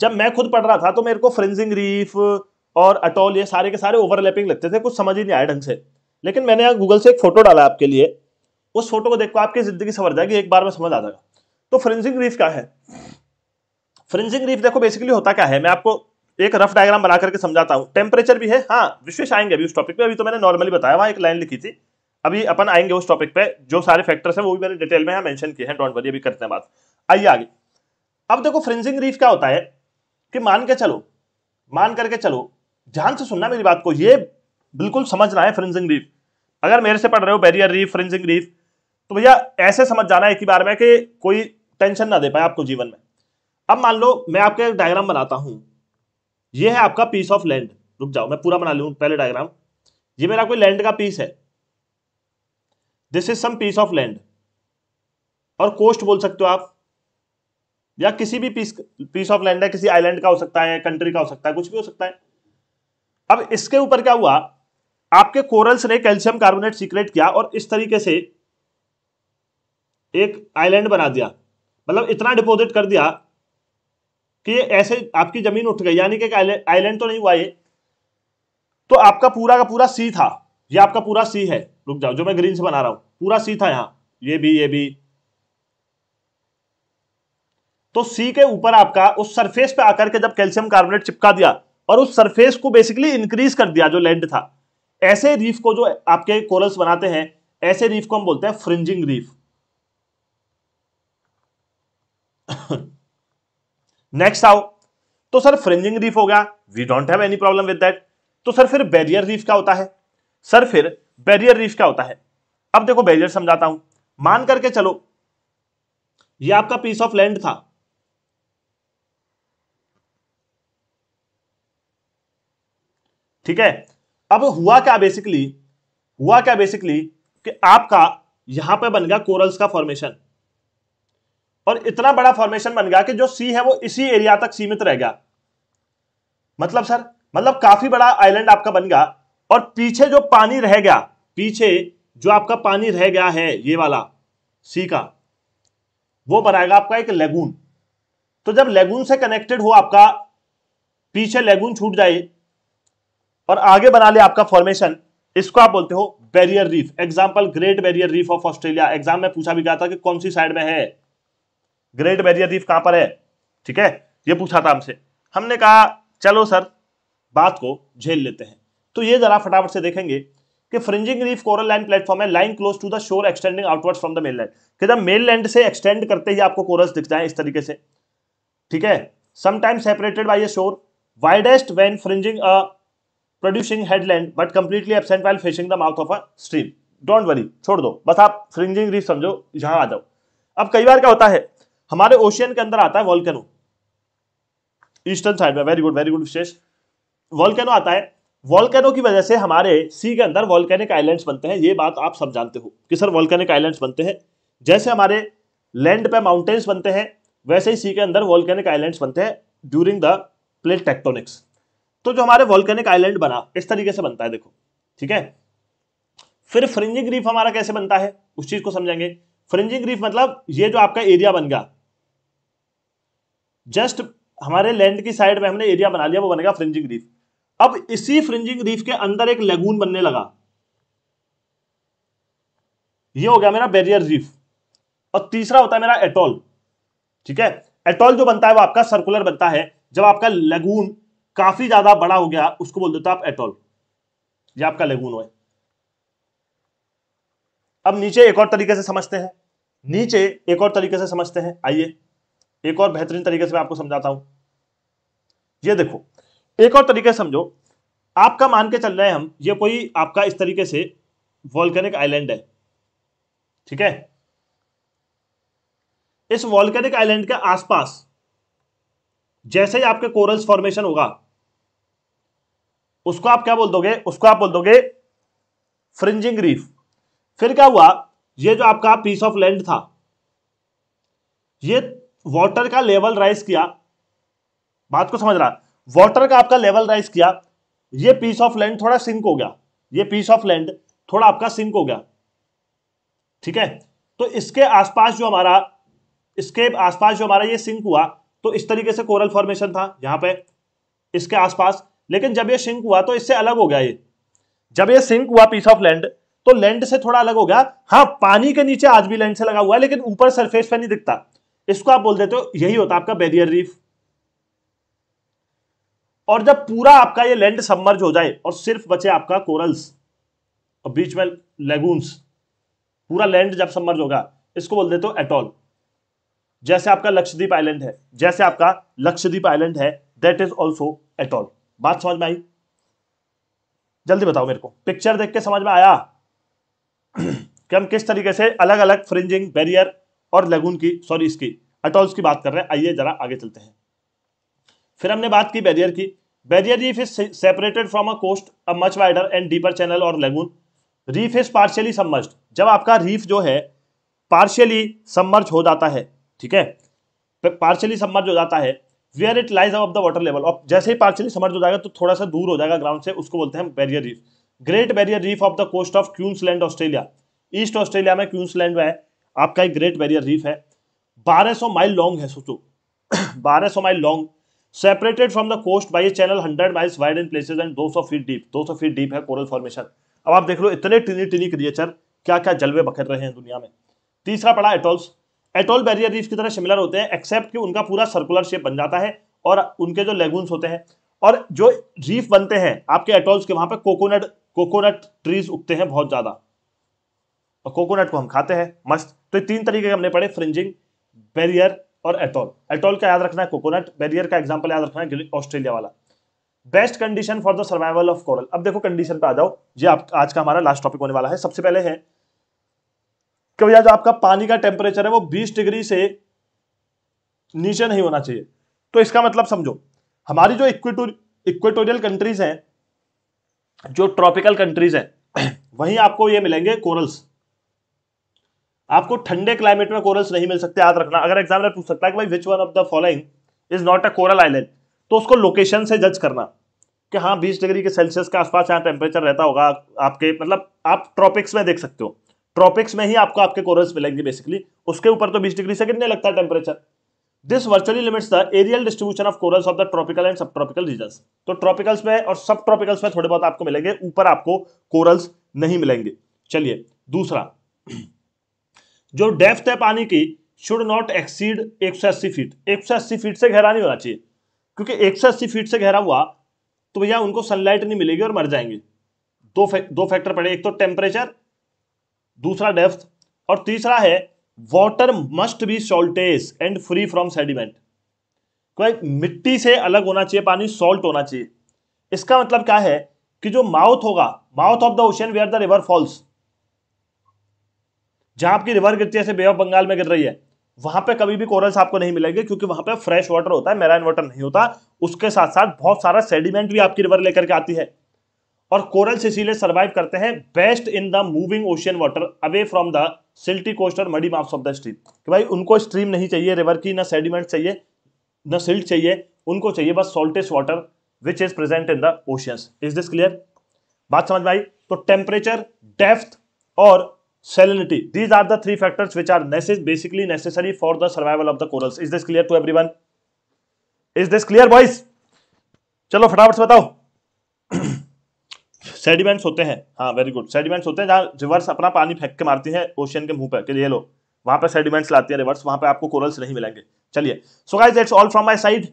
जब मैं खुद पढ़ रहा था तो मेरे को फ्रेंजिंग रीफ और अटोल ये सारे के सारे ओवरलैपिंग लगते थे कुछ समझ ही नहीं आया ढंग से लेकिन मैंने यहाँ गूगल से एक फोटो डाला आपके लिए उस फोटो को देखो आपकी जिंदगी सवर जाएगी एक बार में समझ आ जाएगा तो फ्रेंजिंग रीफ क्या है फ्रिंजिंग रीफ देखो बेसिकली होता क्या है मैं आपको एक रफ डायग्राम बना करके समझाता हूँ टेम्परेचर भी है हाँ विशेष आएंगे अभी उस टॉपिक पे अभी तो मैंने नॉर्मली बताया वहाँ एक लाइन लिखी थी अभी अपन आएंगे उस टॉपिक पे जो सारे फैक्टर्स हैं वो भी मैंने डिटेल में यहाँ किए हैं डॉन्ट वरी अभी करते हैं बात आइए आगे अब देखो फ्रिंजिंग रीफ क्या होता है कि मान के चलो मान करके चलो ध्यान से सुनना मेरी बात को ये बिल्कुल समझना है फ्रिंजिंग रीफ अगर मेरे से पढ़ रहे हो बैरियर रीफ फ्रिंजिंग रीफ तो भैया ऐसे समझ जाना है एक ही बार में कि कोई टेंशन ना दे पाए आपको जीवन में अब मान लो मैं आपका एक डायग्राम बनाता हूं ये है आपका पीस ऑफ लैंड रुक जाओ मैं पूरा बना लू पहले डायग्राम ये मेरा कोई लैंड का पीस है this is some piece of land और कोस्ट बोल सकते हो आप या किसी भी पीस पीस ऑफ लैंड है किसी आइलैंड का हो सकता है कंट्री का हो सकता है कुछ भी हो सकता है अब इसके ऊपर क्या हुआ आपके कोरल्स ने कैल्शियम कार्बोनेट सीक्रेट किया और इस तरीके से एक आइलैंड बना दिया मतलब इतना डिपोजिट कर दिया कि ऐसे आपकी जमीन उठ गई यानी कि आइलैंड तो नहीं हुआ ये तो आपका पूरा का पूरा सी था ये आपका पूरा सी है रुक जाओ जो मैं ग्रीन से बना रहा हूं पूरा सी था यहां ये भी ये भी तो सी के ऊपर आपका उस सरफेस पे आकर के जब कैल्शियम कार्बोनेट चिपका दिया और उस सरफेस को बेसिकली इंक्रीज कर दिया जो लैंड था ऐसे रीफ को जो आपके कोरल्स बनाते हैं ऐसे रीफ को हम बोलते हैं फ्रिंजिंग रीफ नेक्स्ट आओ तो सर फ्रिंजिंग रीफ हो गया we don't have any problem with that तो सर फिर बैरियर रीफ क्या होता है सर फिर बैरियर रीफ क्या होता है अब देखो बैरियर समझाता हूं मान करके चलो ये आपका पीस ऑफ लैंड था ठीक है अब हुआ क्या बेसिकली हुआ क्या बेसिकली कि आपका यहां पे बन गया कोरल्स का फॉर्मेशन और इतना बड़ा फॉर्मेशन बन गया कि जो सी है वो इसी एरिया तक सीमित रह गया मतलब सर मतलब काफी बड़ा आइलैंड आपका बन गया और पीछे जो पानी रह गया पीछे जो आपका पानी रह गया है ये वाला सी का वो बनाएगा आपका एक लेगून तो जब लेगून से कनेक्टेड हो आपका पीछे लेगून छूट जाए और आगे बना ले आपका फॉर्मेशन इसको आप बोलते हो barrier reef example great barrier reef of Australia exam में पूछा भी गया था कि कौन सी साइड में है ग्रेट बैरियर रीफ कहां पर है ठीक है ये पूछा था हमसे हमने कहा चलो सर बात को झेल लेते हैं तो ये जरा फटाफट से देखेंगे कि fringing reef coral land platform है line close to the shore extending outwards from the mainland कि जब मेन लैंड से एक्सटेंड करते ही आपको कोरल्स दिख जाए इस तरीके से ठीक है sometime separated by a shore widest when fringing a producing headland but completely absent while facing the mouth of a stream don't worry छोड़ दो बस आप फ्रिंजिंग रीफ समझो यहां आ जाओ अब कई बार क्या होता है हमारे ओशियन के अंदर आता है वॉल्केनो ईस्टर्न साइड में वेरी गुड वेरी गुड विशेष वॉल्केनो आता है वॉल्केनो की वजह से हमारे सी के अंदर वॉल्केनिक आइलैंड्स बनते हैं ये बात आप सब जानते हो कि सर वॉल्केनिक आइलैंड्स बनते हैं जैसे हमारे लैंड पे माउंटेन्स बनते हैं वैसे ही सी के अंदर वॉल्केनिक आइलैंड्स बनते हैं ड्यूरिंग द प्लेट टेक्टोनिक्स तो जो हमारे वॉल्केनिक आइलैंड बना इस तरीके से बनता है देखो ठीक है फिर फ्रिंजिंग रीफ हमारा कैसे बनता है उस चीज को समझेंगे फ्रिंजिंग रीफ मतलब ये जो आपका एरिया बन गया जस्ट हमारे लैंड की साइड में हमने एरिया बना लिया वो बनेगा फ्रिंजिंग रीफ अब इसी फ्रिंजिंग रीफ के अंदर एक लेगून बनने लगा ये हो गया मेरा बैरियर रीफ और तीसरा होता है मेरा एटोल ठीक है एटोल जो बनता है वो आपका सर्कुलर बनता है जब आपका लेगून काफी ज्यादा बड़ा हो गया उसको बोल देते आप एटोल ये आपका लेगून हो अब नीचे एक और तरीके से समझते हैं नीचे एक और तरीके से समझते हैं आइए एक और बेहतरीन तरीके से मैं आपको समझाता हूं ये देखो एक और तरीके समझो आपका मान के चल रहे हैं हम ये कोई आपका इस तरीके से वॉल्केनिक आइलैंड है ठीक है इस वॉल्केनिक आइलैंड के आसपास जैसे ही आपके कोरल्स फॉर्मेशन होगा उसको आप क्या बोल दोगे उसको आप बोल दोगे फ्रिंजिंग रीफ फिर क्या हुआ ये जो आपका पीस ऑफ लैंड था ये वाटर का लेवल राइज किया बात को समझ रहा वाटर का आपका लेवल राइज किया ये पीस ऑफ लैंड थोड़ा सिंक हो गया ये पीस ऑफ लैंड थोड़ा आपका सिंक हो गया ठीक है तो इसके आसपास जो हमारा इसके आसपास जो हमारा ये सिंक हुआ तो इस तरीके से कोरल फॉर्मेशन था यहां पे इसके आसपास लेकिन जब ये सिंक हुआ तो इससे अलग हो गया ये जब ये सिंक हुआ पीस ऑफ लैंड तो लैंड से थोड़ा अलग हो गया हाँ पानी के नीचे आज भी लैंड से लगा हुआ है लेकिन ऊपर सरफेस पे नहीं दिखता इसको आप बोल देते हो तो यही होता है आपका बैरियर रीफ और जब पूरा आपका ये लैंड सबमर्ज हो जाए और सिर्फ बचे आपका कोरल्स और बीच में लेगून्स पूरा लैंड जब सबमर्ज होगा इसको बोल देते हो तो एटॉल जैसे आपका लक्षद्वीप आइलैंड है जैसे आपका लक्षद्वीप आइलैंड है दैट इज ऑल्सो एटॉल बात समझ में आई जल्दी बताओ मेरे को पिक्चर देख के समझ में आया [clears throat] कि हम किस तरीके से अलग अलग फ्रिंजिंग बैरियर और लगून की सॉरी इसकी अटॉल्स की बात कर रहे हैं आइए जरा आगे चलते हैं फिर हमने बात की बैरियर की barrier reef is separated from a coast a much wider and deeper channel और lagoon reef is partially submerge जब आपका रीफ जो है पार्शियली सम्मर्ज हो जाता है ठीक है पार्शियली सम्मर्ज हो जाता है वेयर इट लाइज अब द वाटर लेवल और जैसे ही पार्शियली सम्मर्ज हो जाएगा तो थोड़ा सा दूर हो जाएगा ग्राउंड से उसको बोलते हैं barrier reef great barrier reef of the coast of Queensland Australia east Australia में क्यूंसलैंड में है आपका एक ग्रेट बैरियर रीफ है 1200 माइल लॉन्ग है सोचो 1200 mile long separated from the coast by a channel 100 miles wide in places and 200 feet deep 200 feet deep है कोरल फॉर्मेशन अब आप देख लो इतने टिनी टिनी क्रिएचर क्या क्या जलवे बखेर रहे हैं दुनिया में तीसरा पड़ा एटोल्स एटोल बैरियर रीफ की तरह सिमिलर होते हैं एक्सेप्ट कि उनका पूरा सर्कुलर शेप बन जाता है और उनके जो लेगून्स होते हैं और जो रीफ बनते हैं आपके एटोल्स के वहां पर कोकोनट कोकोनट ट्रीज उगते हैं बहुत ज़्यादा और कोकोनट को हम खाते हैं मस्त तो तीन तरीके हमने पढ़े फ्रिंजिंग बैरियर और एटोल एटोल का याद रखना है कोकोनट बैरियर का एग्जाम्पल याद रखना है ऑस्ट्रेलिया वाला best condition for the survival of coral अब देखो कंडीशन पे आ जाओ जी आप आज का हमारा लास्ट टॉपिक होने वाला है सबसे पहले है कि भैया जो आपका पानी का टेम्परेचर है वो 20 डिग्री से नीचे नहीं होना चाहिए तो इसका मतलब समझो हमारी जो इक्वेटोरियल कंट्रीज हैं जो ट्रॉपिकल कंट्रीज हैं [clears throat] वहीं आपको ये मिलेंगे कोरल्स आपको ठंडे क्लाइमेट में कोरल्स नहीं मिल सकते याद रखना अगर एग्जाम्पल पूछ सकता है कि which one of the following is not a coral island तो उसको लोकेशन से जज करना कि हाँ बीस डिग्री के सेल्सियस के आसपास यहाँ टेम्परेचर रहता होगा आपके मतलब आप ट्रॉपिक्स में देख सकते हो ट्रॉपिक्स में ही आपको आपके कोरल्स मिलेंगे बेसिकली उसके ऊपर तो बीस डिग्री से गिरने लगता है temperature this virtually limits the areal distribution of corals of the tropical and subtropical region तो ट्रॉपिकल्स में और सब ट्रॉपिकल्स में थोड़े बहुत आपको मिलेंगे ऊपर आपको कोरल्स नहीं मिलेंगे चलिए दूसरा जो डेप्थ है पानी की शुड नॉट एक्सीड एक सौ अस्सी फीट एक सौ अस्सी फीट से गहरा नहीं होना चाहिए क्योंकि एक सौ अस्सी फीट से गहरा हुआ तो भैया उनको सनलाइट नहीं मिलेगी और मर जाएंगे दो फे, दो फैक्टर पड़े एक तो टेम्परेचर दूसरा डेप्थ और तीसरा है water must be salty and free from sediment क्योंकि मिट्टी से अलग होना चाहिए पानी सॉल्ट होना चाहिए इसका मतलब क्या है कि जो माउथ होगा mouth of the ocean where the river falls जहां आपकी रिवर गिरती है से बे ऑफ बंगाल में गिर रही है वहां पे कभी भी कोरल्स आपको नहीं मिलेंगे क्योंकि वहां पे फ्रेश वाटर होता है मैराइन वाटर नहीं होता उसके साथ साथ बहुत सारा सेडिमेंट भी आपकी रिवर लेकर के आती है और कोरल्स इसीलिए सर्वाइव करते हैं best in the moving ocean water away from the silty coast और muddy mouths of the stream कि भाई उनको स्ट्रीम नहीं चाहिए रिवर की ना सेडिमेंट चाहिए ना सिल्ट चाहिए उनको चाहिए बस saltiest water which is present in the oceans is this clear बात समझ में आई तो टेम्परेचर डेफ्थ और salinity these are the three factors which are necess basically necessary for the survival of the corals is this clear to everyone is this clear boys चलो फटाफट से बताओ सेडिमेंट्स [clears throat] होते हैं हाँ वेरी गुड सेडिमेंट्स होते हैं जहाँ रिवर्स अपना पानी फेंक के मारती है ओशियन के मुंह पर कि ये लो वहाँ पे सेडिमेंट्स लाती है रिवर्स वहाँ पे आपको कोरल्स नहीं मिलेंगे चलिए so guys that's all from my side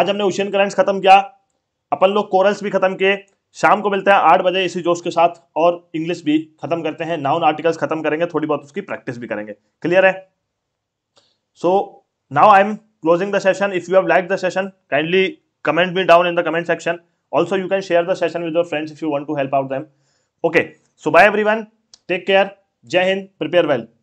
आज हमने ओशियन करंट्स खत्म किया अपन लोग कोरल्स भी खत्म किए शाम को मिलते हैं आठ बजे इसी जोश के साथ और इंग्लिश भी खत्म करते हैं नाउन आर्टिकल्स खत्म करेंगे थोड़ी बहुत उसकी प्रैक्टिस भी करेंगे क्लियर है so now I am closing the session if you have like the session kindly comment me down in the comment section also you can share the session with your friends if you want to help out them okay so bye everyone take care जय हिंद प्रिपेयर वेल